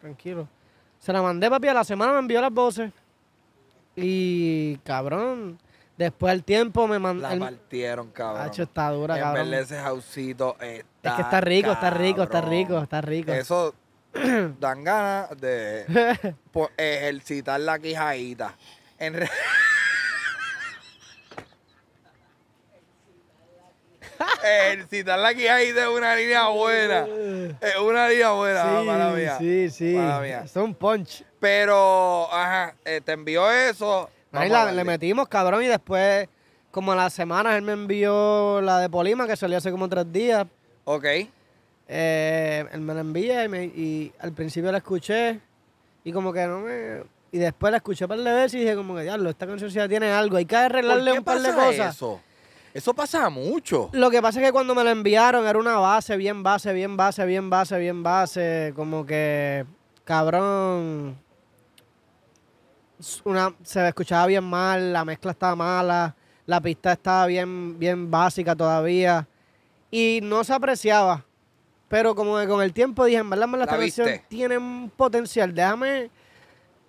Tranquilo. Se la mandé, papi, a la semana me envió las voces. Y cabrón, Después del tiempo me mandó... La partieron, cabrón. hecho, está dura, cabrón. está. Es que está rico, está rico, está rico, está rico. Eso dan ganas de pues, ejercitar la quijadita. En ejercitar la quijadita es una línea buena. Es una línea buena, sí, Sí, sí. Es un punch. Pero, ajá, eh, te envió eso. Ahí la, le metimos, cabrón, y después, como a las semanas, él me envió la de Polima, que salió hace como tres días. Ok eh, él me la envía y, al principio la escuché y como que no me... Y después la escuché un par de veces y dije como que, ya lo esta canción ya tiene algo, hay que arreglarle un par de cosas. Eso? Eso pasa mucho. Lo que pasa es que cuando me la enviaron era una base, bien base, bien base, bien base, bien base. Como que, cabrón. Una, se escuchaba bien mal, la mezcla estaba mala, la pista estaba bien, bien básica todavía. Y no se apreciaba. Pero como con el tiempo dije, en verdad, la esta tiene un potencial. Déjame.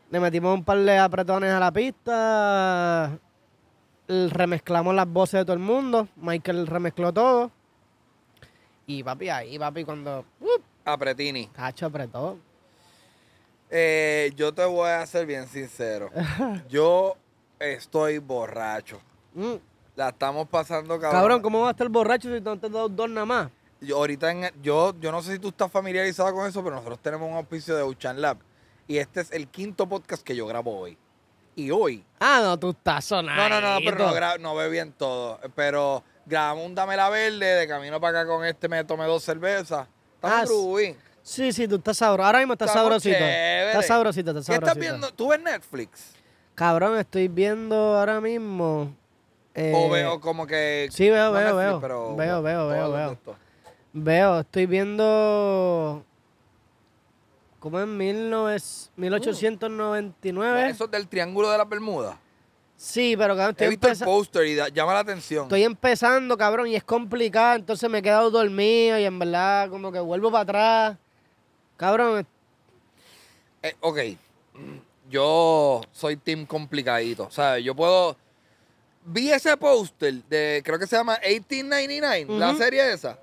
Le metimos un par de apretones a la pista. Remezclamos las voces de todo el mundo. Michael remezcló todo. Y papi, ahí, papi, cuando. Uh, Apretini. Cacho apretó. Eh, yo te voy a ser bien sincero. yo estoy borracho. Mm. La estamos pasando, cabrón. Cabrón, ¿cómo vas a estar borracho si no te has dado dos nada más? yo ahorita yo, yo no sé si tú estás familiarizado con eso, pero nosotros tenemos un auspicio de Uchan Lab. Y este es el quinto podcast que yo grabo hoy. Y hoy. Ah, no, tú estás sonando. No, no, no, pero no, veo bien todo. Pero grabamos un Dame la Verde de camino para acá con este, me tomé dos cervezas. Estás ah, Sí, sí, tú estás sabroso. Ahora mismo estás sabrosito. Chévere. Estás sabrosito, estás sabrosito. ¿Qué estás viendo? ¿Tú ves Netflix? Cabrón, estoy viendo ahora mismo. Eh, o veo como que. Sí, veo, veo, veo, veo, veo, veo. Veo, estoy viendo. ¿Cómo es? 1899. ¿Eso es del Triángulo de las Bermudas? Sí, pero cabrón, estoy He visto el póster y llama la atención. Estoy empezando, cabrón, y es complicado. Entonces me he quedado dormido y en verdad, como que vuelvo para atrás. Cabrón. Eh, ok. Yo soy team complicadito. O sea Yo puedo. Vi ese póster de, creo que se llama 1899, la serie esa.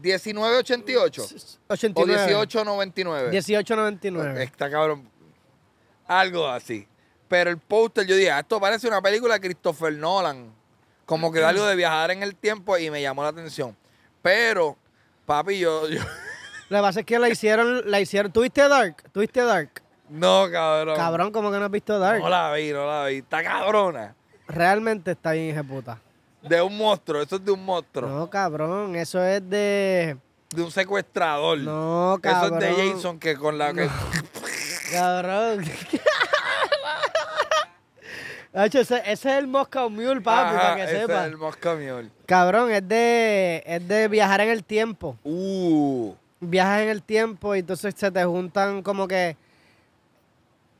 1988 o 1899. 1899. Está cabrón. Algo así. Pero el póster, yo dije, ah, esto parece una película de Christopher Nolan. Como que da algo de viajar en el tiempo y me llamó la atención. Pero, papi, yo. La base es que la hicieron, la hicieron. ¿Tuviste Dark? ¿Tuviste Dark? No, cabrón. Cabrón, como que no has visto Dark. No la vi, no la vi. Está cabrona. Realmente está bien puta. De un monstruo, eso es de un monstruo. No, cabrón, eso es de. De un secuestrador. No, cabrón. Eso es de Jason que con la. Que... cabrón. hecho ese, es el Moscow Mule, papi, para que ese sepa. Es el Moscow Mule. Cabrón, es de, es de viajar en el tiempo. Uh. Viajas en el tiempo y entonces se te juntan como que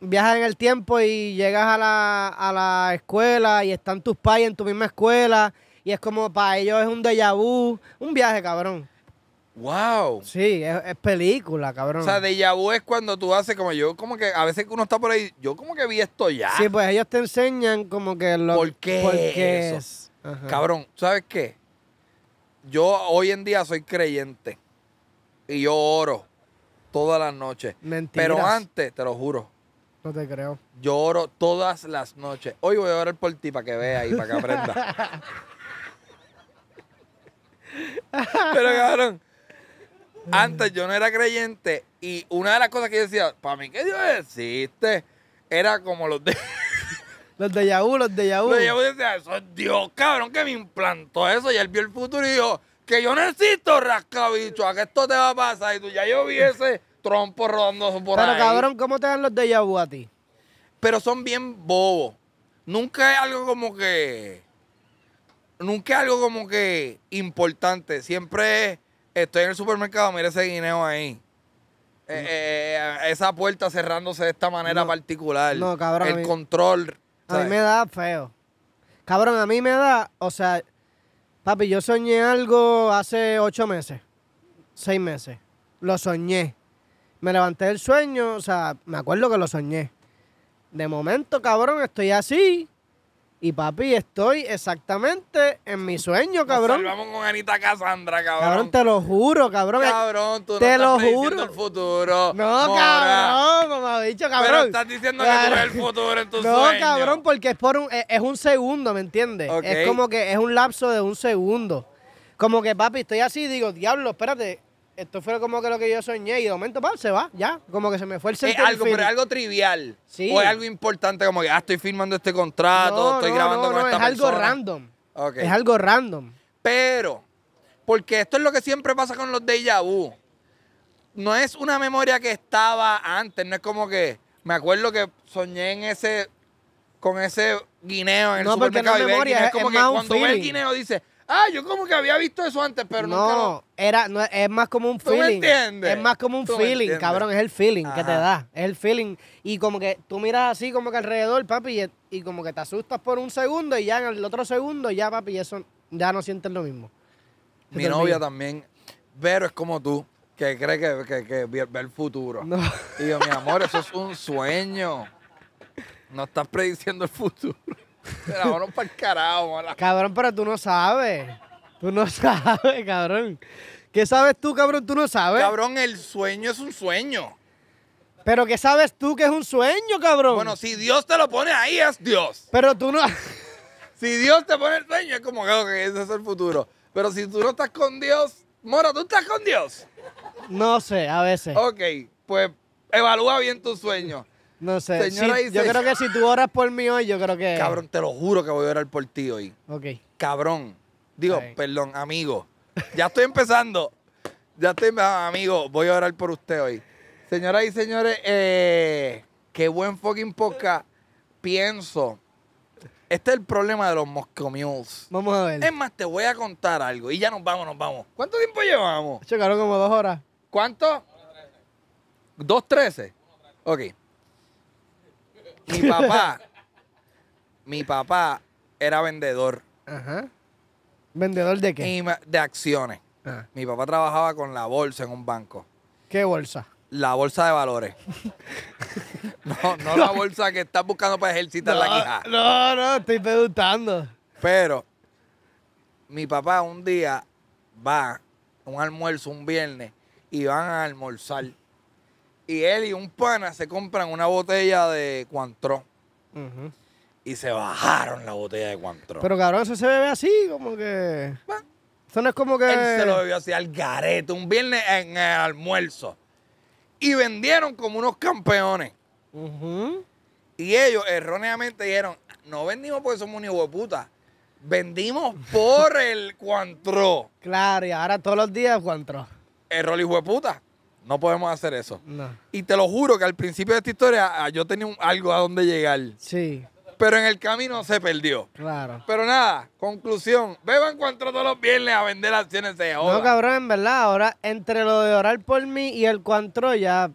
viajas en el tiempo y llegas a la, a la escuela y están tus pais en tu misma escuela y es como para ellos es un déjà vu, un viaje, cabrón. Wow. Sí, es, película, cabrón. O sea, déjà vu es cuando tú haces como yo, como que a veces que uno está por ahí, yo como que vi esto ya. Sí, pues ellos te enseñan como que lo ¿Por qué? ¿por qué eso? Cabrón, ¿sabes qué? Yo hoy en día soy creyente y yo oro todas las noches. Mentiras. Pero antes, te lo juro, no te creo. lloro todas las noches. Hoy voy a orar por ti para que vea y para que aprenda. Pero cabrón, antes yo no era creyente y una de las cosas que yo decía, para mí que Dios existe, era como los de... los de Yahoo, los de Yahoo. Los de Yahoo decía, eso es Dios, cabrón, que me implantó eso y él vio el futuro y dijo, que yo necesito rascabicho, a que esto te va a pasar. Y tú ya yo vi ese trompo rodando por ahí. Pero cabrón, ¿cómo te dan los de vu a ti? Pero son bien bobos. Nunca es algo como que. Nunca es algo como que importante. Siempre estoy en el supermercado, mira ese guineo ahí. Eh, eh, esa puerta cerrándose de esta manera particular. No, cabrón. El control. A mí me da feo. Cabrón, a mí me da, o sea, Papi, yo soñé algo hace ocho meses, seis meses. Lo soñé. Me levanté del sueño, o sea, me acuerdo que lo soñé. De momento, cabrón, estoy así. Y papi, estoy exactamente en mi sueño, cabrón. salvamos con Anita Casandra, cabrón. Cabrón, te lo juro, cabrón. Cabrón, tú te no estás lo juro. el futuro. No, cabrón, como has dicho, cabrón. Pero estás diciendo que tú ves el futuro en tu no, sueño. No, cabrón, porque es por un, es, un segundo, ¿me entiendes? Es como que es un lapso de un segundo. Como que, papi, estoy así y digo, diablo, espérate, esto fue como que lo que yo soñé y de momento, pa, se va, ya. Como que se me fue el sentido. Es algo, pero es algo trivial. Sí. O es algo importante, como que, ah, estoy firmando este contrato, estoy grabando con esta es Algo random. Es algo random. Pero, porque esto es lo que siempre pasa con los déjà vu. No es una memoria que estaba antes, no es como que me acuerdo que soñé en ese con ese guineo en el supermercado y es, como que cuando ve el guineo dice, Ah, yo como que había visto eso antes, pero no, nunca lo... Era, no, es más como un ¿Tú Me entiendes? Es más como un feeling, cabrón. Es el feeling que te da. Es el feeling. Y como que tú miras así como que alrededor, papi, y, y, como que te asustas por un segundo y ya en el otro segundo, ya, papi, eso ya no sientes lo mismo. Mi novia también, pero es como tú, que cree que, que, ve el futuro. No. Y mi amor, eso es un sueño. No estás prediciendo el futuro. Pero para el carajo, Cabrón, pero tú no sabes. Tú no sabes, cabrón. ¿Qué sabes tú, cabrón? Tú no sabes. Cabrón, el sueño es un sueño. Pero ¿qué sabes tú que es un sueño, cabrón? Bueno, si Dios te lo pone ahí, es Dios. Pero tú no... si Dios te pone el sueño, es como que ese es el futuro. Pero si tú no estás con Dios... Moro, ¿tú estás con Dios? No sé, a veces. Ok, pues evalúa bien tu sueño. No sé. yo creo que si tú oras por mí hoy, yo creo que. Cabrón, te lo juro que voy a orar por ti hoy. Ok. Cabrón. Digo, perdón, amigo. Ya estoy empezando. Ya estoy empezando, ah, amigo. Voy a orar por usted hoy. Señoras y señores, eh, qué buen fucking podcast. Pienso. Este es el problema de los Moscomules. Vamos a ver. Es más, te voy a contar algo. Y ya nos vamos, nos vamos. ¿Cuánto tiempo llevamos? Checaron como dos horas. ¿Cuánto? dos trece Ok. Mi papá, mi papá era vendedor. ¿Vendedor de qué? de acciones. Ah. Mi papá trabajaba con la bolsa en un banco. ¿Qué bolsa? La bolsa de valores. no, no la bolsa que estás buscando para ejercitar la quijada. No, no, estoy preguntando. Pero mi papá un día va a un almuerzo un viernes y van a almorzar y él y un pana se compran una botella de Cuantró. Y se bajaron la botella de Cuantró. Pero cabrón, eso se bebe así, como que. Bueno, eso no es como que. Él se lo bebió así al garete, un viernes en el almuerzo. Y vendieron como unos campeones. Y ellos erróneamente dijeron: no vendimos porque somos un hijo vendimos por el Cuantro. Claro, y ahora todos los días Cuantro. Error hijo de puta. No podemos hacer eso. Y te lo juro que al principio de esta historia ah, yo tenía algo a donde llegar. Sí. Pero en el camino se perdió. Claro. Pero nada, conclusión. Beban Cuantro todos los viernes a vender acciones de ahora. No, cabrón, en verdad. Ahora, entre lo de orar por mí y el cuantro ya.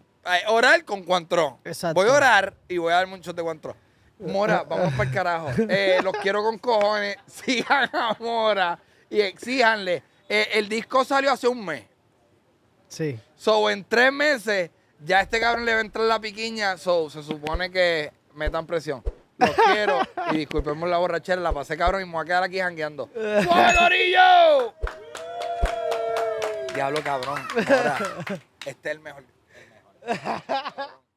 orar con cuantro. Exacto. Voy a orar y voy a dar muchos de cuantro. Mora, vamos para el carajo. Eh, los quiero con cojones. Sigan a Mora y exíjanle. Eh, el disco salió hace un mes. Sí. So, en tres meses, ya este cabrón le va a entrar la piquiña. So, se supone que metan presión. Los quiero. y disculpemos la borrachera, la pasé cabrón y me voy a quedar aquí jangueando. ¡Colorillo! Diablo, cabrón. Ahora, este es el mejor. El mejor.